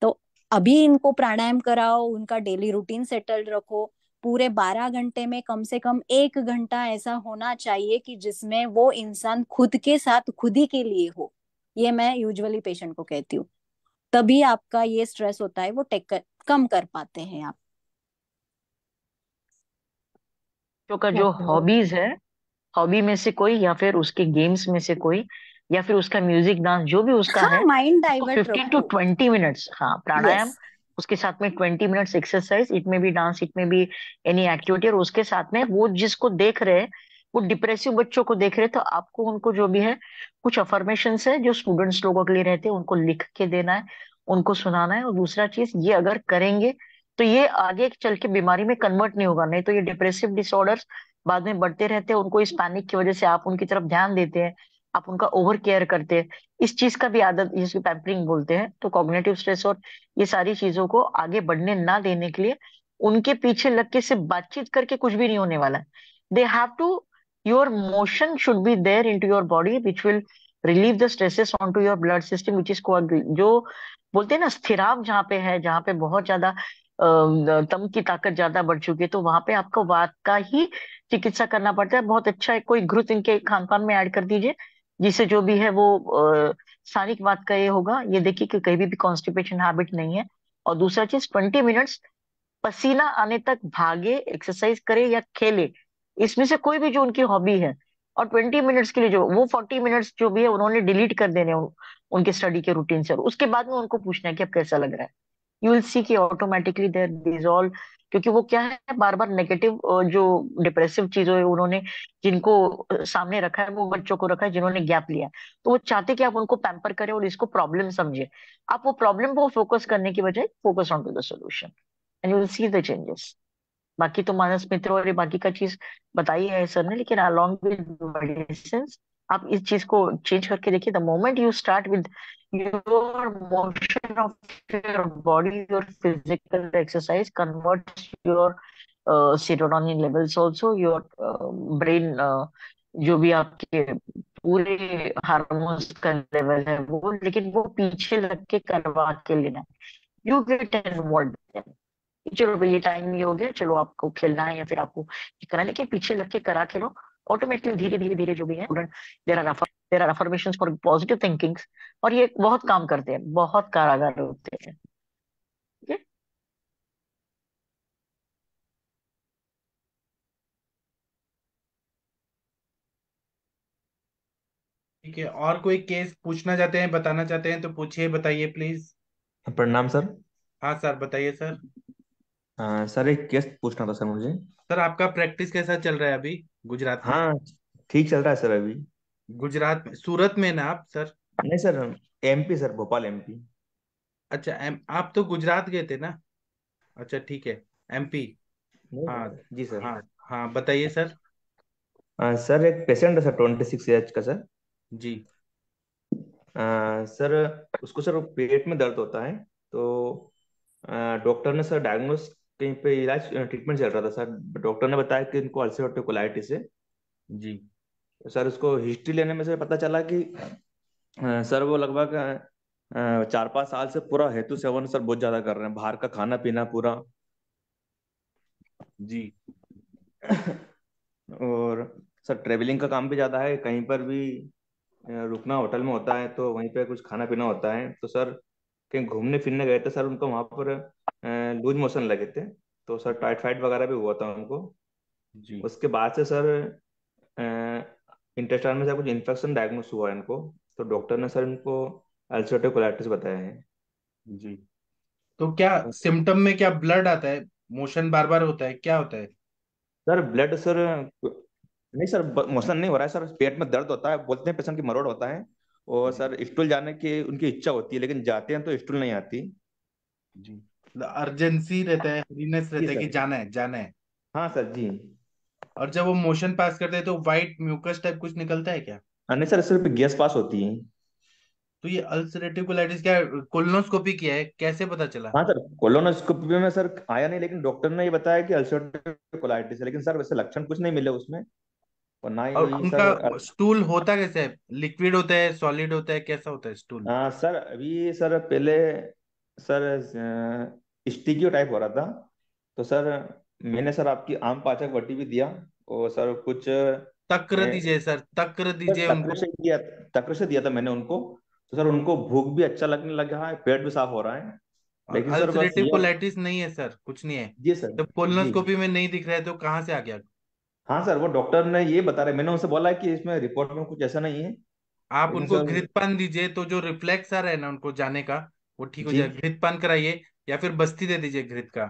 M: तो अभी इनको प्राणायाम कराओ उनका डेली रूटीन सेटल रखो पूरे बारह घंटे में कम से कम एक घंटा ऐसा होना चाहिए कि जिसमें वो इंसान खुद के साथ खुद ही के लिए हो ये मैं यूजुअली पेशेंट को कहती हूँ तभी आपका ये स्ट्रेस होता है वो टेक कर, कम कर पाते हैं आप
O: तो का जो हॉबीज है हॉबी में से कोई या फिर उसके गेम्स में से कोई या फिर उसका म्यूजिक डांस जो भी उसका हाँ, है mind divert fifteen to twenty minutes हाँ प्राणायाम yes. उसके साथ में ट्वेंटी मिनट्स एक्सरसाइज इट में भी डांस इट में भी एनी एक्टिविटी और उसके साथ में वो जिसको देख रहे हैं वो डिप्रेसिव बच्चों को देख रहे तो आपको उनको जो भी है कुछ अफर्मेशन है जो स्टूडेंट्स लोगों के लिए रहते हैं उनको लिख के देना है उनको सुनाना है और दूसरा चीज ये अगर करेंगे तो ये आगे चल के बीमारी में कन्वर्ट नहीं होगा नहीं तो ये डिप्रेसिव डिसऑर्डर्स बाद में बढ़ते रहते हैं उनको इस पैनिक की वजह से आप उनकी तरफ ध्यान देते हैं आप उनका ओवर केयर करते हैं इस चीज का भी आदत जिसको पैम्परिंग बोलते हैं तो कॉग्नेटिव स्ट्रेस और ये सारी चीजों को आगे बढ़ने ना देने के लिए उनके पीछे लग के सिर्फ बातचीत करके कुछ भी नहीं होने वाला है they have to your motion should be there in to your body which will relieve the stresses on to your blood system which is जो बोलते हैं ना स्थिराव जहाँ पे है जहाँ पे बहुत ज्यादा तम की ताकत ज्यादा बढ़ चुकी है तो वहां पे आपको वात का ही चिकित्सा करना पड़ता है बहुत अच्छा है कोई घृत इनके खान पान में ऐड कर दीजिए जिससे जो भी है वो स्थानिक वात का ये होगा ये देखिए कि कहीं भी कॉन्स्टिपेशन हैबिट नहीं है और दूसरा चीज ट्वेंटी मिनट्स पसीना आने तक भागे एक्सरसाइज करे या खेले इसमें से कोई भी जो उनकी हॉबी है और ट्वेंटी मिनट्स के लिए जो वो फोर्टी मिनट्स जो भी है उन्होंने डिलीट कर देने उनके स्टडी के रूटीन से उसके बाद में उनको पूछना है कि अब कैसा लग रहा है यू विल सी कि ऑटोमेटिकली देर डिजोल्व क्योंकि वो क्या है बार बार नेगेटिव जो डिप्रेसिव चीजों है उन्होंने जिनको सामने रखा है वो बच्चों को रखा है जिन्होंने गैप लिया तो वो चाहते कि आप उनको पैम्पर करें और इसको प्रॉब्लम समझे आप वो प्रॉब्लम को फोकस करने की बजाय focus on to the solution and you will see the changes बाकी तो मानस मित्र और बाकी का चीज बताई है सर ने लेकिन अलॉन्ग विद आप इस चीज को चेंज करके देखिए the moment you start with your motion of your body your physical exercise convert your serotonin levels also your brain जो भी आपके पूरे हार्मोन्स का लेवल है वो लेकिन वो पीछे लग के करवा के लेना यू गेट इन्वॉल्व चलो भैया टाइम नहीं हो गया चलो आपको खेलना है या फिर आपको करना लेकिन पीछे लग के करा के लो ऑटोमेटिकली धीरे धीरे धीरे जो भी है there are there for positive thinking और ये बहुत काम करते हैं बहुत कारागर होते
A: हैं
C: ठीक है और कोई केस पूछना चाहते हैं बताना चाहते हैं तो पूछिए बताइए प्लीज प्रणाम सर हाँ सर बताइए सर
G: आ, सर एक क्वेश्चन पूछना था सर मुझे
C: सर आपका प्रैक्टिस कैसा चल रहा है अभी गुजरात में हाँ
G: ठीक चल रहा है सर अभी
C: गुजरात में सूरत में ना आप सर नहीं sir MP sir Bhopal MP अच्छा एम आप तो गुजरात गए थे ना अच्छा ठीक है एमपी हाँ जी
G: सर हाँ हाँ बताइए सर आ, सर एक पेशेंट है सर ट्वेंटी सिक्स एज का सर जी आ, सर उसको सर पेट में दर्द होता है तो डॉक्टर ने सर डायग्नोस कहीं पे इलाज ट्रीटमेंट चल रहा था सर डॉक्टर ने बताया कि इनको अल्सरेटिव कोलाइटिस है जी सर उसको हिस्ट्री लेने में से पता चला कि सर वो लगभग चार पांच साल से पूरा हेतु सेवन सर बहुत ज्यादा कर रहे हैं बाहर का खाना पीना पूरा जी और सर ट्रेवलिंग का काम भी ज्यादा है कहीं पर भी रुकना होटल में होता है तो वहीं पे कुछ खाना पीना होता है तो सर कहीं घूमने फिरने गए थे सर उनको वहां पर लूज मोशन लगे थे तो सर टाइफाइड वगैरह भी हुआ था उनको जी उसके बाद से सर इंटेस्टाइन में सर कुछ इन्फेक्शन डायग्नोस हुआ है इनको तो डॉक्टर ने सर इनको अल्सरेटिव बताया है जी
C: तो क्या सिम्टम में क्या ब्लड आता है मोशन बार बार होता है क्या होता है
G: सर ब्लड सर नहीं सर मोशन नहीं हो रहा है सर पेट में दर्द होता है बोलते हैं पेशेंट की मरोड़ होता है और सर स्टूल जाने की उनकी इच्छा होती है लेकिन जाते हैं तो स्टूल नहीं आती
C: जी अर्जेंसी मतलब रहता है हरीनेस रहता है कि जाना है जाना है हाँ सर जी और जब वो मोशन पास करते हैं तो व्हाइट म्यूकस टाइप कुछ निकलता है क्या
G: हाँ, नहीं सर सिर्फ गैस पास होती है
C: तो ये अल्सरेटिव कोलाइटिस क्या कोलोनोस्कोपी किया है कैसे पता चला
G: हाँ सर कोलोनोस्कोपी में सर आया नहीं लेकिन डॉक्टर ने ये बताया कि अल्सरेटिव कोलाइटिस है लेकिन सर वैसे लक्षण कुछ नहीं मिले उसमें और ना ही और उनका सर
C: स्टूल होता कैसे लिक्विड होता है सॉलिड होता है कैसा होता है स्टूल
G: हाँ सर अभी सर पहले सर स्टिकियो टाइप हो रहा था तो सर मैंने सर आपकी आम पाचक वटी भी दिया और सर कुछ तक्र दीजिए सर तक्र दीजिए उनको से दिया तक्र से दिया था मैंने उनको तो सर उनको भूख भी अच्छा लगने लग रहा है पेट भी साफ हो रहा है लेकिन सर कोलाइटिस
C: नहीं है सर कुछ नहीं है जी सर जब कोलोनोस्कोपी में नहीं दिख रहा है तो
G: कहाँ से आ गया हाँ सर वो डॉक्टर ने ये बता रहे मैंने उनसे बोला कि इसमें रिपोर्ट में कुछ ऐसा नहीं है आप उनको सर
C: घृतपान दीजिए तो जो रिफ्लेक्स आ रहा है ना उनको जाने का वो ठीक हो जी। जाए घृतपान कराइए या फिर बस्ती दे दीजिए घृत का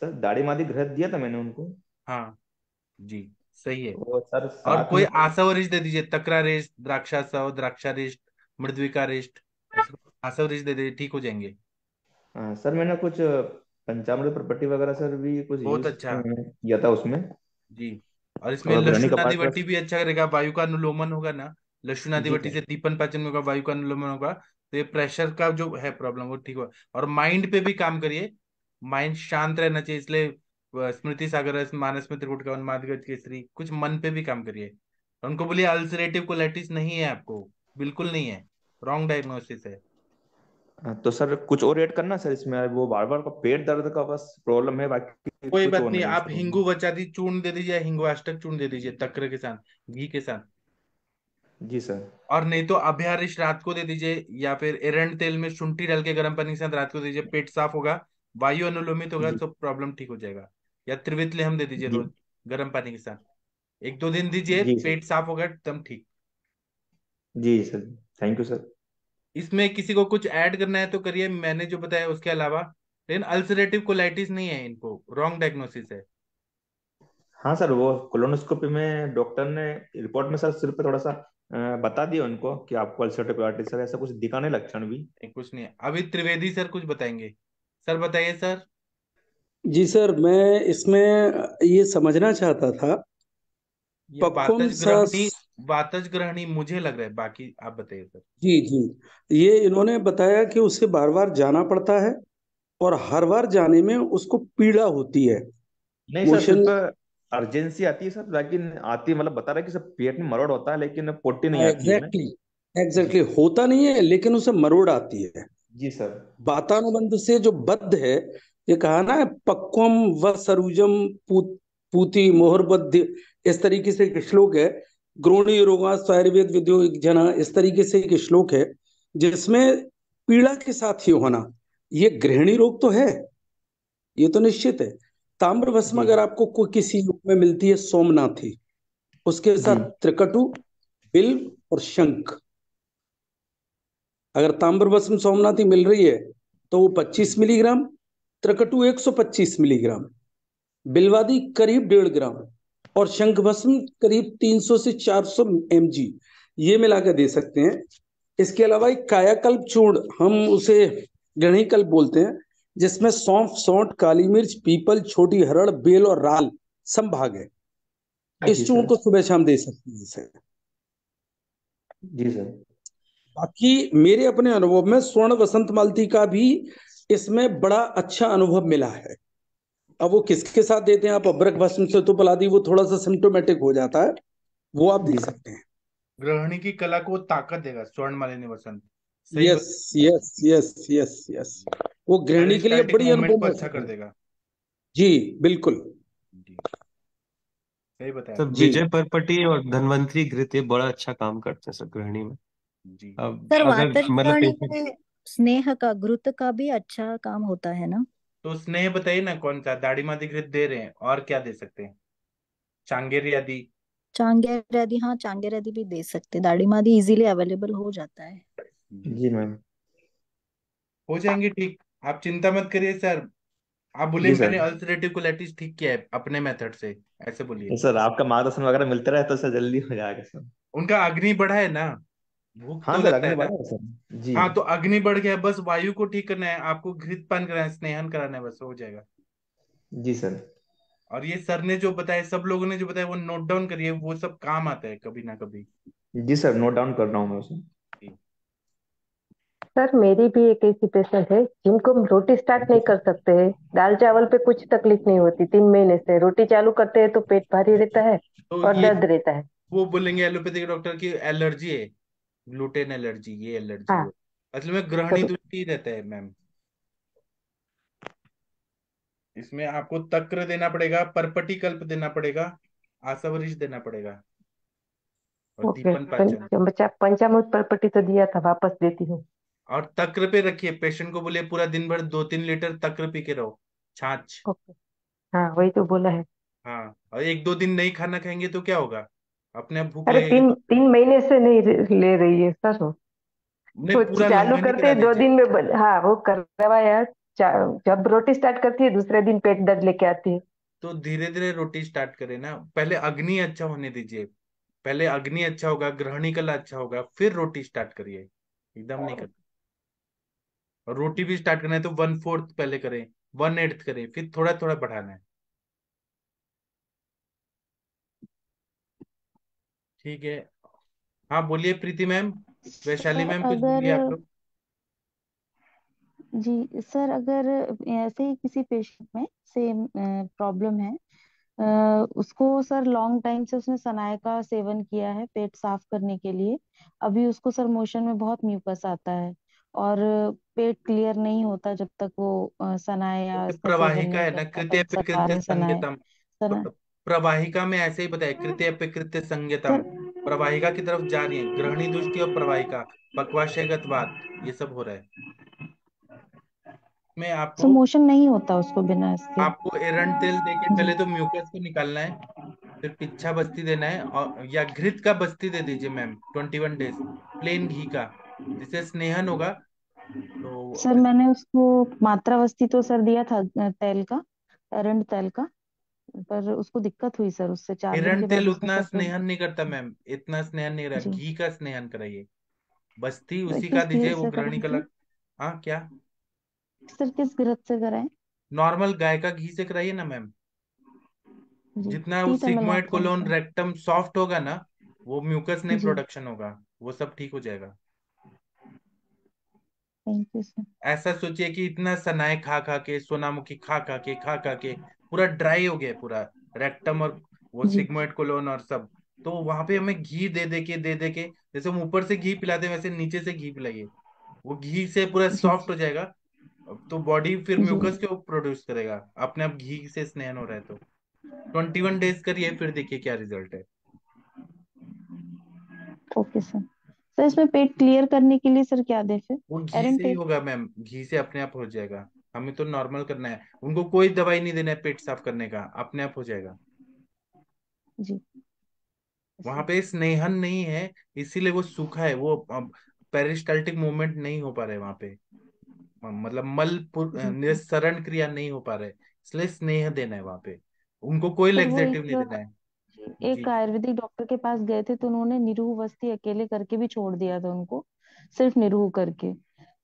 G: सर दाढ़ी मादी घृत दिया था मैंने उनको
C: हाँ जी सही है और सर और कोई में आसवरिज दे दीजिए तकरारिष्ट द्राक्षासव द्राक्षारिष्ट मृदविकारिष्ट ऐसे कुछ आसवरिज दे दीजिए ठीक हो जाएंगे
G: हाँ, सर मैंने कुछ पंचामृत प्रॉपर्टी वगैरह सर भी कुछ बहुत अच्छा किया था उसमें
C: जी और इसमें और लक्षणादिवटी भी अच्छा रहेगा वायु का अनुलोमन होगा ना लक्षणादिवटी से दीपन पाचन होगा वायु का अनुलोमन होगा तो ये प्रेशर का जो है प्रॉब्लम वो ठीक होगा और माइंड पे भी काम करिए माइंड शांत रहना चाहिए इसलिए स्मृति सागर मानस में त्रिकुट का उन्माद केसरी कुछ मन पे भी काम करिए उनको बोलिए अल्सरेटिव कोलाइटिस नहीं है आपको बिल्कुल नहीं है रॉन्ग डायग्नोसिस है
G: हाँ, तो सर कुछ और ऐड करना सर इसमें वो बार बार का पेट दर्द का बस प्रॉब्लम है बाकी कोई बात नहीं नहीं, नहीं आप हिंगू
C: बचा दी चूर्ण दे दीजिए हिंगू अष्टक चूर्ण दे दीजिए तकरे के साथ घी के साथ जी सर और नहीं तो अभ्यारिश रात को दे दीजिए या फिर एरंड तेल में शुंठी डाल के गर्म पानी के साथ रात को दीजिए पेट साफ होगा वायु अनुलोमित होगा तो प्रॉब्लम ठीक हो जाएगा या त्रिवित हम दे दीजिए रोज गर्म पानी के साथ एक दो दिन दीजिए पेट साफ होगा एकदम ठीक
G: जी सर थैंक यू सर
C: इसमें किसी को कुछ ऐड करना है तो करिए मैंने जो बताया उसके अलावा लेकिन अल्सरेटिव कोलाइटिस नहीं है इनको रॉन्ग डायग्नोसिस है
G: हाँ सर वो कोलोनोस्कोपी में डॉक्टर ने रिपोर्ट में सर सिर्फ थोड़ा सा बता दिया उनको कि आपको अल्सरेटिव कोलाइटिस है ऐसा कुछ दिखाने लक्षण भी नहीं कुछ नहीं
C: अभी त्रिवेदी सर कुछ बताएंगे सर बताइए सर
G: जी सर मैं इसमें ये
H: समझना चाहता था
C: पक्कुम सर वातज ग्रहणी मुझे लग रहा है बाकी आप बताइए सर
H: जी जी ये इन्होंने बताया कि उसे बार बार जाना पड़ता है और हर बार जाने में उसको पीड़ा होती है
G: नहीं मोशन... सर अर्जेंसी आती है सर लेकिन आती मतलब बता रहा है कि सर पेट में मरोड़ होता है लेकिन पोटी नहीं आती है एग्जैक्टली exactly, होता नहीं है लेकिन उसे मरोड़ आती है जी सर
H: वातानुबंध से जो बद्ध है ये कहा ना पक्वम व सरुजम पूत, पूती मोहरबद्ध इस तरीके से श्लोक है ग्रोणी रोगा स्वायुर्वेद विद्यो जना इस तरीके से एक श्लोक है जिसमें पीड़ा के साथ ही होना ये गृहिणी रोग तो है ये तो निश्चित है ताम्र भस्म अगर आपको कोई किसी रूप में मिलती है सोमनाथी उसके साथ त्रिकटु बिल और शंख अगर ताम्र भस्म सोमनाथी मिल रही है तो वो 25 मिलीग्राम त्रिकटु 125 मिलीग्राम बिलवादी करीब डेढ़ ग्राम और भस्म करीब 300 से 400 सौ ये मिला के दे सकते हैं इसके अलावा एक कायाकल्प चूर्ण हम उसे कल्प बोलते हैं जिसमें सौंफ सौंठ काली मिर्च पीपल छोटी हरड़ बेल और राल संभाग है हाँ इस चूर्ण को सुबह शाम दे सकते हैं जी सर बाकी मेरे अपने अनुभव में स्वर्ण वसंत मालती का भी इसमें बड़ा अच्छा अनुभव मिला है अब वो किसके साथ देते हैं आप अब्रक भस्म से तो पला दी वो थोड़ा सा सिम्टोमेटिक हो जाता है वो आप दे सकते हैं
C: ग्रहणी की कला को ताकत देगा Swarna Malini Vasant
H: yes yes yes yes yes
G: वो ग्रहणी के लिए बड़ी अनुभव
C: अच्छा कर देगा
G: जी बिल्कुल
C: सही बताया सर विजय
G: परपटी और धनवंतरी घृत बड़ा अच्छा काम करते हैं सर ग्रहणी में जी अब अगर मतलब
M: स्नेह का ग्रुत का भी अच्छा काम होता है ना
C: तो स्नेह बताइए ना कौन सा दाढ़ी मादी दे रहे हैं और क्या दे सकते हैं चांगेर आदि
M: चांगेर आदि हाँ चांगेर आदि भी दे सकते हैं दाढ़ी मादी इजीली अवेलेबल हो जाता है
C: जी मैम हो जाएंगे ठीक आप चिंता मत करिए सर आप बोलिए मैंने अल्सरेटिव कोलाइटिस ठीक किया है अपने मेथड से ऐसे बोलिए सर
G: आपका मार्गदर्शन वगैरह मिलता रहे है तो सर जल्दी हो जाएगा सर
C: उनका अग्नि बढ़ा है ना भूख हाँ तो सर अग्नि बढ़ गया
G: सर जी हाँ तो
C: अग्नि बढ़ गया बस वायु को ठीक करना है आपको घृत पान कराना है स्नेहन कराना है बस हो जाएगा जी सर और ये सर ने जो बताया सब लोगों ने जो बताया वो नोट डाउन करिए वो सब काम आता है कभी ना कभी जी सर नोट डाउन
G: कर रहा हूँ मैं उसे
E: सर मेरी भी एक ऐसी पेशेंट है जिनको हम रोटी स्टार्ट नहीं कर सकते है दाल चावल पे कुछ तकलीफ नहीं होती तीन महीने से रोटी चालू करते हैं तो पेट भारी रहता है तो और दर्द रहता है
C: वो बोलेंगे एलोपैथिक डॉक्टर की एलर्जी है ग्लूटेन एलर्जी ये एलर्जी हाँ असल में ग्रहणी तो- दूध ही रहता है मैम इसमें आपको तक्र देना पड़ेगा परपटी कल्प देना पड़ेगा आसवरिश देना पड़ेगा और ओके दीपन पंच- तो पाचन
E: बच्चा पंचामृत प्रॉपर्टी तो दिया था वापस देती हूँ
C: और तक्र पे रखिए पेशेंट को बोले पूरा दिन भर दो तीन लीटर तक्र पी के रहो छाछ
E: हाँ वही तो बोला है
C: हाँ और एक दो दिन नहीं खाना खाएंगे तो क्या होगा अपने आप भूख अरे के तीन
E: तीन महीने से नहीं ले रही है सर वो
C: नहीं तो पूरा चालू महीने करते करा दो दीजिए दिन में बन-
E: हाँ वो करवाया जब रोटी स्टार्ट करती है दूसरे दिन पेट दर्द लेके आती है तो
C: धीरे धीरे रोटी स्टार्ट करें ना पहले अग्नि अच्छा होने दीजिए पहले अग्नि अच्छा होगा ग्रहणी कला अच्छा होगा फिर रोटी स्टार्ट करिए एकदम नहीं करना और रोटी भी स्टार्ट करना है तो वन फोर्थ पहले करें वन एट्थ करें फिर थोड़ा थोड़ा बढ़ाना है ठीक है हाँ बोलिए प्रीति मैम वैशाली मैम कुछ बोलिए आप लोग
L: जी सर अगर ऐसे ही किसी पेशेंट में सेम प्रॉब्लम है उसको सर लॉन्ग टाइम से उसने सनाय का सेवन किया है पेट साफ करने के लिए अभी उसको सर मोशन में बहुत म्यूकस आता है और पेट क्लियर नहीं होता जब तक वो सनाय या तो प्रवाहिका
C: है ना कृते पे कृते संगीतम सनाय प्रवाहिका में ऐसे ही बताया हाँ। कृत्य अपिकृत्य संज्ञता प्रवाहिका की तरफ जा रही है ग्रहणी दृष्टि और प्रवाहिका बात ये सब हो रहा है
L: मैं आपको मोशन नहीं होता उसको बिना इसके आपको
C: एरन तेल देके पहले तो म्यूकस को निकालना है फिर पिछा बस्ती देना है और या घृत का बस्ती दे दीजिए ma'am twenty one days plain घी का जिससे स्नेहन होगा
L: तो सर मैंने उसको मात्रा बस्ती तो सर दिया था तेल का एरन तेल का पर उसको दिक्कत हुई सर उससे चार दिन के तेल बाद उसका उतना सर पेन स्नेहन
C: नहीं करता मैम इतना स्नेहन नहीं रहा घी का स्नेहन कराइए बस्ती तो उसी का दीजिए वो से ग्रहणी कलर हाँ क्या
L: सर किस ग्रह से कराएं
C: नॉर्मल गाय का घी से कराइए ना मैम जी जितना वो ठीक है मैं सिग्मोइड बात कोलोन सर रेक्टम सॉफ्ट होगा ना वो म्यूकस नहीं जी प्रोडक्शन होगा वो सब ठीक हो जाएगा थैंक यू सर ऐसा सोचिए कि इतना सनाए खा खा के सोनामुखी खा खा के खा खा के पूरा ड्राई हो गया पूरा रेक्टम और वो सिग्मोइड कोलोन और सब तो वहां पे हमें घी दे दे के दे दे के जैसे हम ऊपर से घी पिलाते वैसे नीचे से घी पिलाइए वो घी से पूरा सॉफ्ट हो जाएगा तो बॉडी फिर म्यूकस के प्रोड्यूस करेगा अपने आप घी से स्नेहन हो रहा है तो ट्वेंटी वन डेज करिए फिर देखिए क्या रिजल्ट है
L: ओके सर सर इसमें पेट क्लियर करने के लिए सर क्या देखें वो घी से ही
C: होगा मैम घी से अपने आप हो जाएगा हमें तो नॉर्मल करना है उनको कोई दवाई नहीं देना है पेट साफ करने का अपने आप हो जाएगा जी वहां पे स्नेहन नहीं है इसीलिए वो सूखा है वो पेरिस्टाल्टिक मूवमेंट नहीं हो पा रहे वहां पे मतलब मल निस्सरण क्रिया नहीं हो पा रहे इसलिए स्नेह देना है वहां पे उनको कोई लेक्सेटिव
A: तो नहीं देना है
L: एक आयुर्वेदिक डॉक्टर के पास गए थे तो उन्होंने निरूह वस्ती अकेले करके भी छोड़ दिया था उनको सिर्फ निरूह करके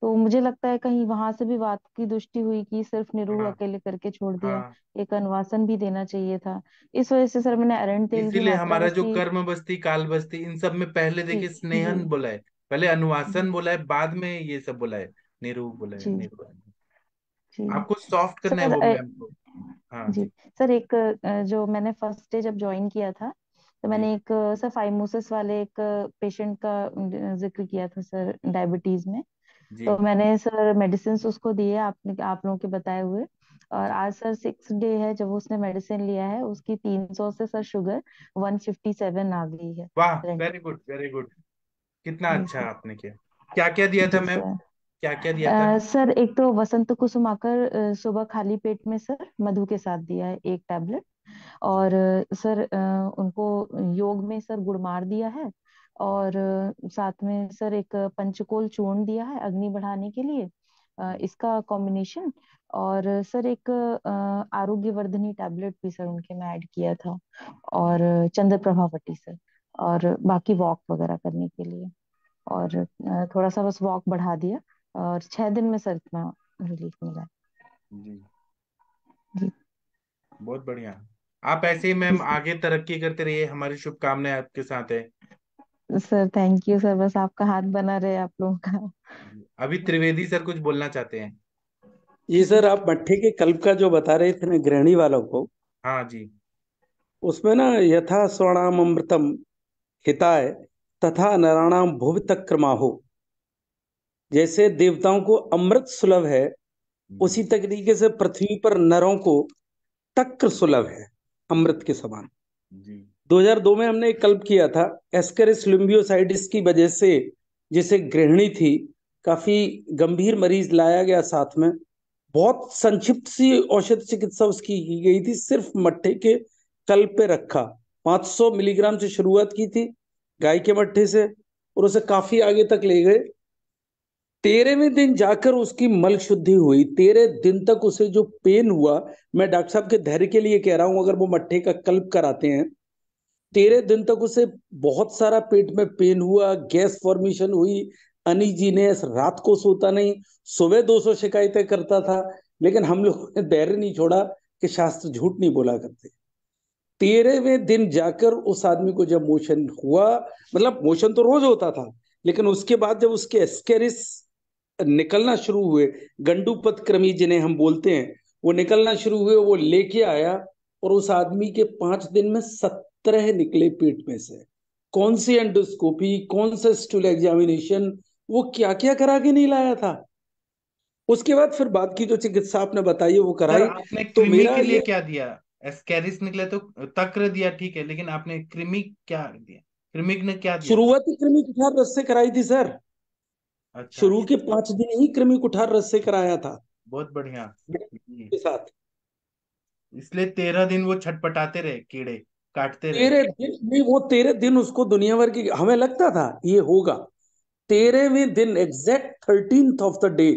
L: तो मुझे लगता है कहीं वहां से भी बात की दृष्टि हुई कि सिर्फ निरू हाँ अकेले करके छोड़ दिया हाँ एक अनवासन भी देना चाहिए था इस वजह से सर मैंने अरण तेल की इसीलिए मात्रा हमारा जो बस्ती कर्म
C: बस्ती काल बस्ती इन सब में पहले जी देखिए स्नेहन जी बोला है पहले अनुवासन बोला है बाद में ये सब बोला है निरू बोला है जी निरू जी आपको सॉफ्ट करना है वो अ, मैम को हाँ
L: जी जी सर एक जो मैंने फर्स्ट डे जब ज्वाइन किया था तो मैंने एक सर फाइमोसिस वाले एक पेशेंट का जिक्र किया था सर डायबिटीज में जी तो मैंने सर मेडिसिन उसको दिए आपने आप लोगों के बताए हुए और आज सर सिक्स डे है जब उसने मेडिसिन लिया है उसकी तीन सौ से sir sugar one fifty seven आ गई है
C: वाह वेरी गुड वेरी गुड कितना अच्छा आपने किया
A: क्या क्या दिया था मैम
C: क्या क्या दिया था
L: सर एक तो वसंत कुसुम आकर सुबह खाली पेट में सर मधु के साथ दिया है एक टैबलेट और सर उनको योग में सर गुड़ मार दिया है और साथ में सर एक पंचकोल चूर्ण दिया है अग्नि बढ़ाने के लिए इसका कॉम्बिनेशन और सर एक आरोग्य वर्धनी टैबलेट भी सर उनके में ऐड किया था और चंद्र प्रभावटी सर और बाकी वॉक वगैरह करने के लिए और थोड़ा सा बस वॉक बढ़ा दिया और छह दिन में सर इतना रिलीफ
C: मिला जी जी बहुत बढ़िया आप ऐसे ही मैम आगे तरक्की करते रहिए हमारी शुभकामनाएं आपके साथ है
L: सर थैंक यू सर बस आपका हाथ बना रहे आप लोगों का
H: अभी त्रिवेदी सर कुछ बोलना चाहते हैं जी सर आप मट्ठे के कल्प का जो बता रहे थे ना गृहिणी वालों को हाँ जी उसमें ना यथा स्वर्णाम अमृतम हिताय तथा नराणाम भुव तक क्रमा हो जैसे देवताओं को अमृत सुलभ है हम्म। उसी तरीके से पृथ्वी पर नरों को तक्र सुलभ है अमृत के समान जी 2002 में हमने एक कल्प किया था एस्करिस लिम्बियोसाइटिस की वजह से जिसे गृहिणी थी काफी गंभीर मरीज लाया गया साथ में बहुत संक्षिप्त सी औषध चिकित्सा उसकी की गई थी सिर्फ मट्ठे के कल्प पे रखा 500 मिलीग्राम से शुरुआत की थी गाय के मट्ठे से और उसे काफी आगे तक ले गए तेरहवें दिन जाकर उसकी मल शुद्धि हुई तेरह दिन तक उसे जो पेन हुआ मैं डॉक्टर साहब के धैर्य के लिए कह रहा हूं अगर वो मट्ठे का कल्प कराते हैं तेरह दिन तक उसे बहुत सारा पेट में पेन हुआ गैस फॉर्मेशन हुई ने रात को सोता नहीं सुबह 200 शिकायतें करता था लेकिन हम लोगों ने धैर्य नहीं छोड़ा कि शास्त्र झूठ नहीं बोला करते तेरहवें दिन जाकर उस आदमी को जब मोशन हुआ मतलब मोशन तो रोज होता था लेकिन उसके बाद जब उसके एस्केरिस निकलना शुरू हुए गंडूपत क्रमी जिन्हें हम बोलते हैं वो निकलना शुरू हुए वो लेके आया और उस आदमी के पांच दिन में सत्तर तरह निकले पेट में से कौन सी एंडोस्कोपी कौन सा स्टूल एग्जामिनेशन वो क्या क्या करा के नहीं लाया था उसके बाद फिर बात की जो चिकित्सा आपने बताई वो कराई आपने तो मेरा के लिए ये...
C: क्या दिया एस्केरिस निकले तो
H: तक्र दिया ठीक है लेकिन आपने कृमि क्या दिया कृमिक ने क्या दिया शुरुआत ही कृमि कुठार रस से कराई थी सर अच्छा शुरू के पांच दिन ही कृमि कुठार रस से कराया था
C: बहुत बढ़िया के साथ इसलिए तेरह दिन वो छटपटाते रहे
H: कीड़े काटते तेरे दिन नहीं वो तेरे दिन उसको दुनिया भर की हमें लगता था ये होगा तेरहवें दिन exact thirteen of the day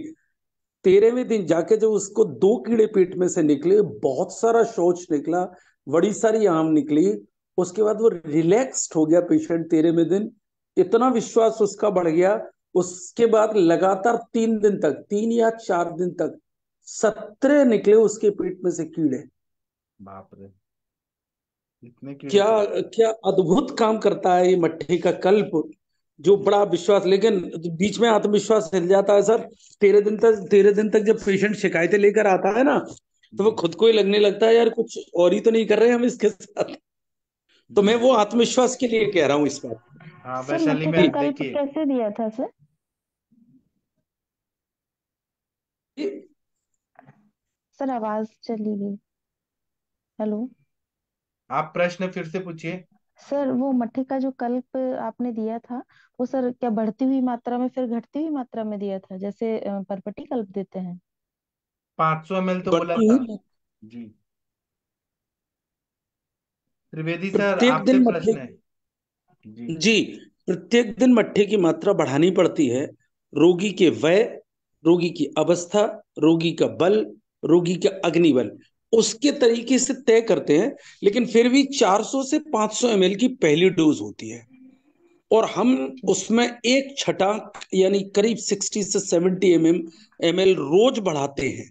H: तेरहवें दिन जाके जब उसको दो कीड़े पेट में से निकले बहुत सारा शौच निकला बड़ी सारी आम निकली उसके बाद वो रिलैक्स्ड हो गया पेशेंट तेरहवें दिन इतना विश्वास उसका बढ़ गया उसके बाद लगातार तीन दिन तक तीन या चार दिन तक सत्रह निकले उसके पेट में से कीड़े बाप रे इतने क्या क्या अद्भुत काम करता है ये मट्टी का कल्प जो बड़ा विश्वास लेकिन बीच में आत्मविश्वास हिल जाता है सर तेरह दिन तक तेरह दिन तक जब पेशेंट शिकायतें लेकर आता है ना तो वो खुद को ही लगने लगता है यार कुछ और ही तो नहीं कर रहे हम इसके साथ तो मैं वो आत्मविश्वास के लिए कह रहा हूँ इस बात हाँ, कैसे
L: दिया था सर सर आवाज चली गई हेलो
C: आप प्रश्न फिर से पूछिए
L: सर वो मट्ठे का जो कल्प आपने दिया था वो सर क्या बढ़ती हुई मात्रा में फिर घटती हुई मात्रा में दिया था जैसे परपटी कल्प देते हैं
C: पांच सौ एम एल तो बोला था जी त्रिवेदी सर प्रत्येक दिन प्रश्न है
H: जी जी प्रत्येक दिन मट्ठे की मात्रा बढ़ानी पड़ती है रोगी के वय रोगी की अवस्था रोगी का बल रोगी का अग्निबल उसके तरीके से तय करते हैं लेकिन फिर भी 400 से 500 सौ की पहली डोज होती है और हम उसमें एक छठा यानी करीब 60 से 70 एम एम रोज बढ़ाते हैं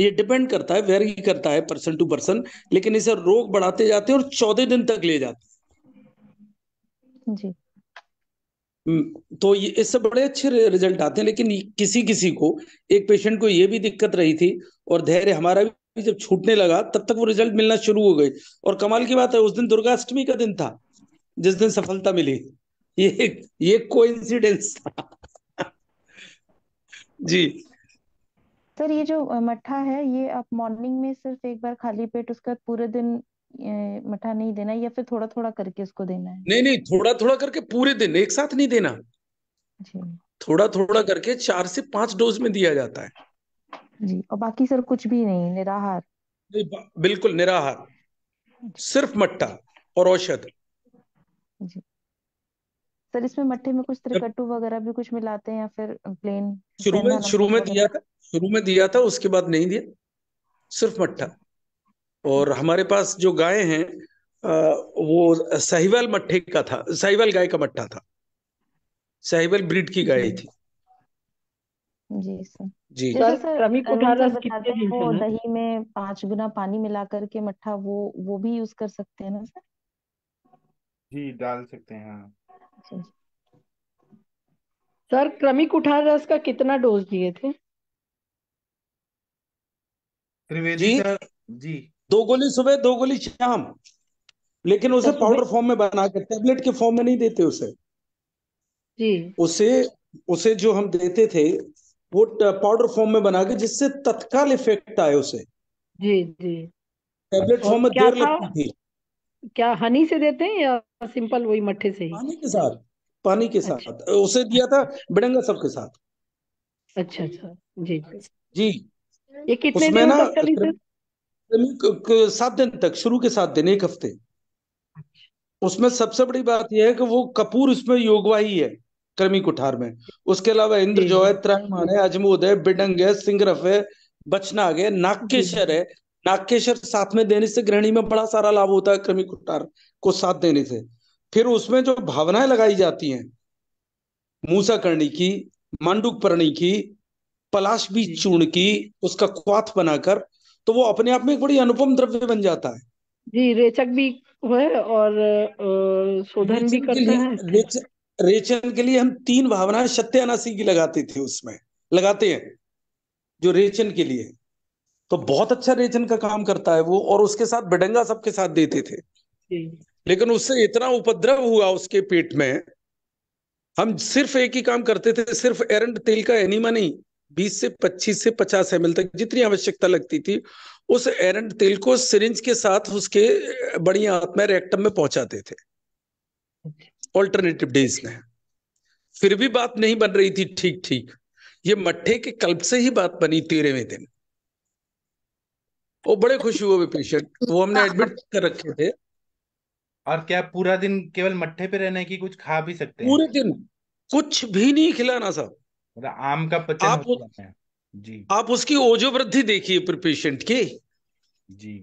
H: ये डिपेंड करता है वेरी करता है पर्सन टू पर्सन लेकिन इसे रोग बढ़ाते जाते हैं और चौदह दिन तक ले जाते
L: हैं जी
H: हम्म, तो ये इससे बड़े अच्छे रिजल्ट आते हैं लेकिन किसी किसी को एक पेशेंट को ये भी दिक्कत रही थी और धैर्य हमारा भी कि जब छूटने लगा तब तक वो रिजल्ट मिलना शुरू हो गई और कमाल की बात है उस दिन दुर्गा अष्टमी का दिन था जिस दिन सफलता मिली ये ये कोइंसिडेंस जी
L: सर ये जो मठा है ये आप मॉर्निंग में सिर्फ एक बार खाली पेट उसका पूरे दिन मठा नहीं देना या फिर थोड़ा थोड़ा करके इसको देना है
H: नहीं नहीं थोड़ा थोड़ा करके पूरे दिन एक साथ नहीं देना जी थोड़ा थोड़ा करके चार से पांच डोज में दिया जाता है
L: जी और बाकी सर कुछ भी नहीं निराहार नहीं
H: बिल्कुल निराहार सिर्फ मट्टा और औषध जी
L: सर इसमें मट्टे में कुछ त्रिकट्टू वगैरह भी कुछ मिलाते हैं या फिर प्लेन
H: शुरू में शुरू में दिया था शुरू में दिया था उसके बाद नहीं दिया सिर्फ मट्टा और हमारे पास जो गाय हैं वो साहिवाल मट्ठे का था साहिवाल गाय का मट्टा था साहिवाल ब्रीड की गाय थी जी सर जी जैसे तो
F: सर रमी
L: कोठारा कितने दिन वो दही में पांच गुना पानी मिला करके मट्ठा वो वो भी यूज कर सकते हैं ना सर
C: जी डाल सकते हैं हाँ
F: सर क्रमिक उठार रस का कितना डोज दिए थे
H: त्रिवेदी जी सर जी दो गोली सुबह दो गोली शाम लेकिन उसे पाउडर अच्छा, फॉर्म में बना के टेबलेट के फॉर्म में नहीं देते उसे जी उसे उसे जो हम देते थे वो पाउडर फॉर्म में बना के जिससे तत्काल इफेक्ट आए उसे जी जी टेबलेट फॉर्म में देर लगती थी
F: क्या हनी से देते हैं या सिंपल वही मट्ठे से ही पानी के साथ पानी के
H: अच्छा। साथ अच्छा। उसे दिया था बिडंगा सब के साथ
F: अच्छा अच्छा जी जी ये कितने दिन तक चली
H: थी सात दिन तक शुरू के सात दिन एक हफ्ते अच्छा। उसमें सबसे बड़ी बात यह है कि वो कपूर इसमें योगवाही है कृमि कुठार में उसके अलावा इंद्र जो है त्रयमान है अजमूद है बिडंग है सिंगरफ है बचनाग है नागकेश्वर है नागकेश्वर साथ में देने से गृहणी में बड़ा सारा लाभ होता है कृमि कुठार को साथ देने से फिर उसमें जो भावनाएं लगाई जाती हैं मूसा करणी की मांडुक परणी की पलाश भी चूर्ण की उसका क्वाथ बनाकर तो वो अपने आप में एक बड़ी अनुपम द्रव्य बन जाता है जी रेचक
F: भी है और शोधन भी करता
H: है रेचन के लिए हम तीन भावनाएं सत्यानाशी की लगाते थे उसमें लगाते हैं जो रेचन के लिए तो बहुत अच्छा रेचन का काम करता है वो और उसके साथ बडंगा सबके साथ देते थे लेकिन उससे इतना उपद्रव हुआ उसके पेट में हम सिर्फ एक ही काम करते थे सिर्फ एरंड तेल का एनिमा नहीं बीस से पच्चीस से पचास एम तक जितनी आवश्यकता लगती थी उस एरंड तेल को सिरिंज के साथ उसके बड़ी आत्मा रेक्टम में पहुंचाते थे अच्छा। ऑल्टरनेटिव डेज ने फिर भी बात नहीं बन रही थी ठीक ठीक ये मट्ठे के कल्प से ही बात बनी तेरहवें दिन वो बड़े खुश हुए पेशेंट वो हमने एडमिट कर रखे
C: थे और क्या पूरा दिन केवल मट्ठे पे रहने की कुछ खा भी सकते पूरे हैं दिन
H: कुछ भी नहीं खिलाना साहब मतलब आम का पचन आप, जी आप उसकी ओजो वृद्धि देखिए पेशेंट की जी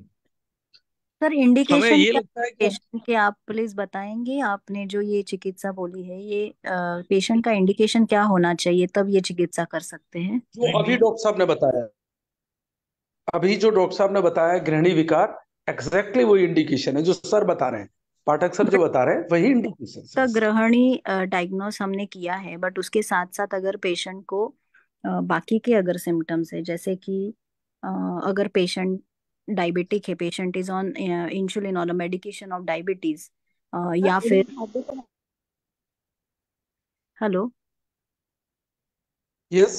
M: सर इंडिकेशन हमें ये क्या लगता है कि पेशेंट के आप प्लीज बताएंगे आपने जो ये चिकित्सा बोली है ये पेशेंट का इंडिकेशन क्या होना चाहिए तब ये चिकित्सा कर सकते हैं जो
H: अभी डॉक्टर साहब ने बताया अभी जो डॉक्टर साहब ने बताया गृहिणी विकार एग्जैक्टली exactly वही इंडिकेशन है जो सर बता रहे हैं पाठक सर जो बता रहे हैं वही इंडिकेशन
M: सर ग्रहणी डायग्नोस हमने किया है बट उसके साथ साथ अगर पेशेंट को बाकी के अगर सिम्टम्स है जैसे कि अगर पेशेंट डायबिटिक है पेशेंट इज ऑन इंसुलिन और मेडिकेशन ऑफ डायबिटीज या फिर हेलो यस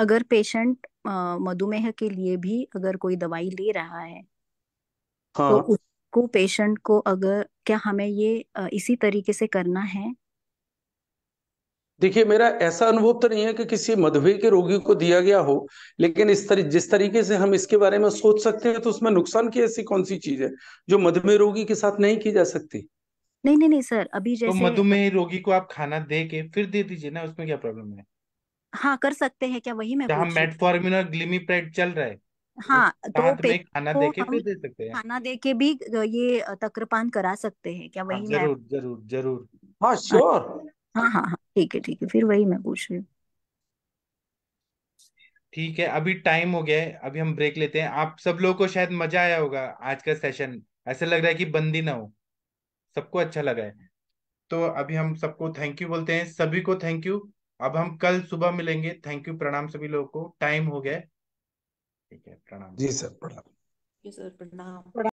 M: अगर पेशेंट uh, मधुमेह के लिए भी अगर कोई दवाई ले रहा है
H: तो
A: हाँ. तो
M: उसको पेशेंट को अगर क्या हमें ये uh, इसी तरीके से करना है
H: देखिए मेरा ऐसा अनुभव तो नहीं है कि किसी मधुमेह के रोगी को दिया गया हो लेकिन इस तरी, जिस तरीके से हम इसके बारे में सोच सकते हैं तो उसमें नुकसान की ऐसी कौन सी चीज है जो मधुमेह रोगी के साथ नहीं की जा सकती
M: नहीं नहीं नहीं सर अभी तो जैसे तो
H: मधुमेह रोगी को आप खाना दे
C: के फिर दे दीजिए ना उसमें क्या प्रॉब्लम है
M: हाँ कर सकते हैं क्या वही मैं
C: मेटफॉर्मिन और ग्लिमीप्रेड चल रहा है
M: हाँ तो पेट
C: खाना तो देके भी दे सकते हैं खाना
M: देके भी ये तक्रपान करा सकते हैं क्या हाँ, वही हाँ, जरूर
C: जरूर जरूर हाँ श्योर
M: हाँ हाँ हाँ ठीक है ठीक है फिर वही मैं पूछ रही हूँ
C: ठीक है अभी टाइम हो गया है अभी हम ब्रेक लेते हैं आप सब लोगों को शायद मजा आया होगा आज का सेशन ऐसा लग रहा है कि बंदी ना हो सबको अच्छा लगा है तो अभी हम सबको थैंक यू बोलते हैं सभी को थैंक यू अब हम कल सुबह मिलेंगे थैंक यू प्रणाम सभी लोगों को टाइम हो गया है ठीक है प्रणाम जी सर प्रणाम जी सर प्रणाम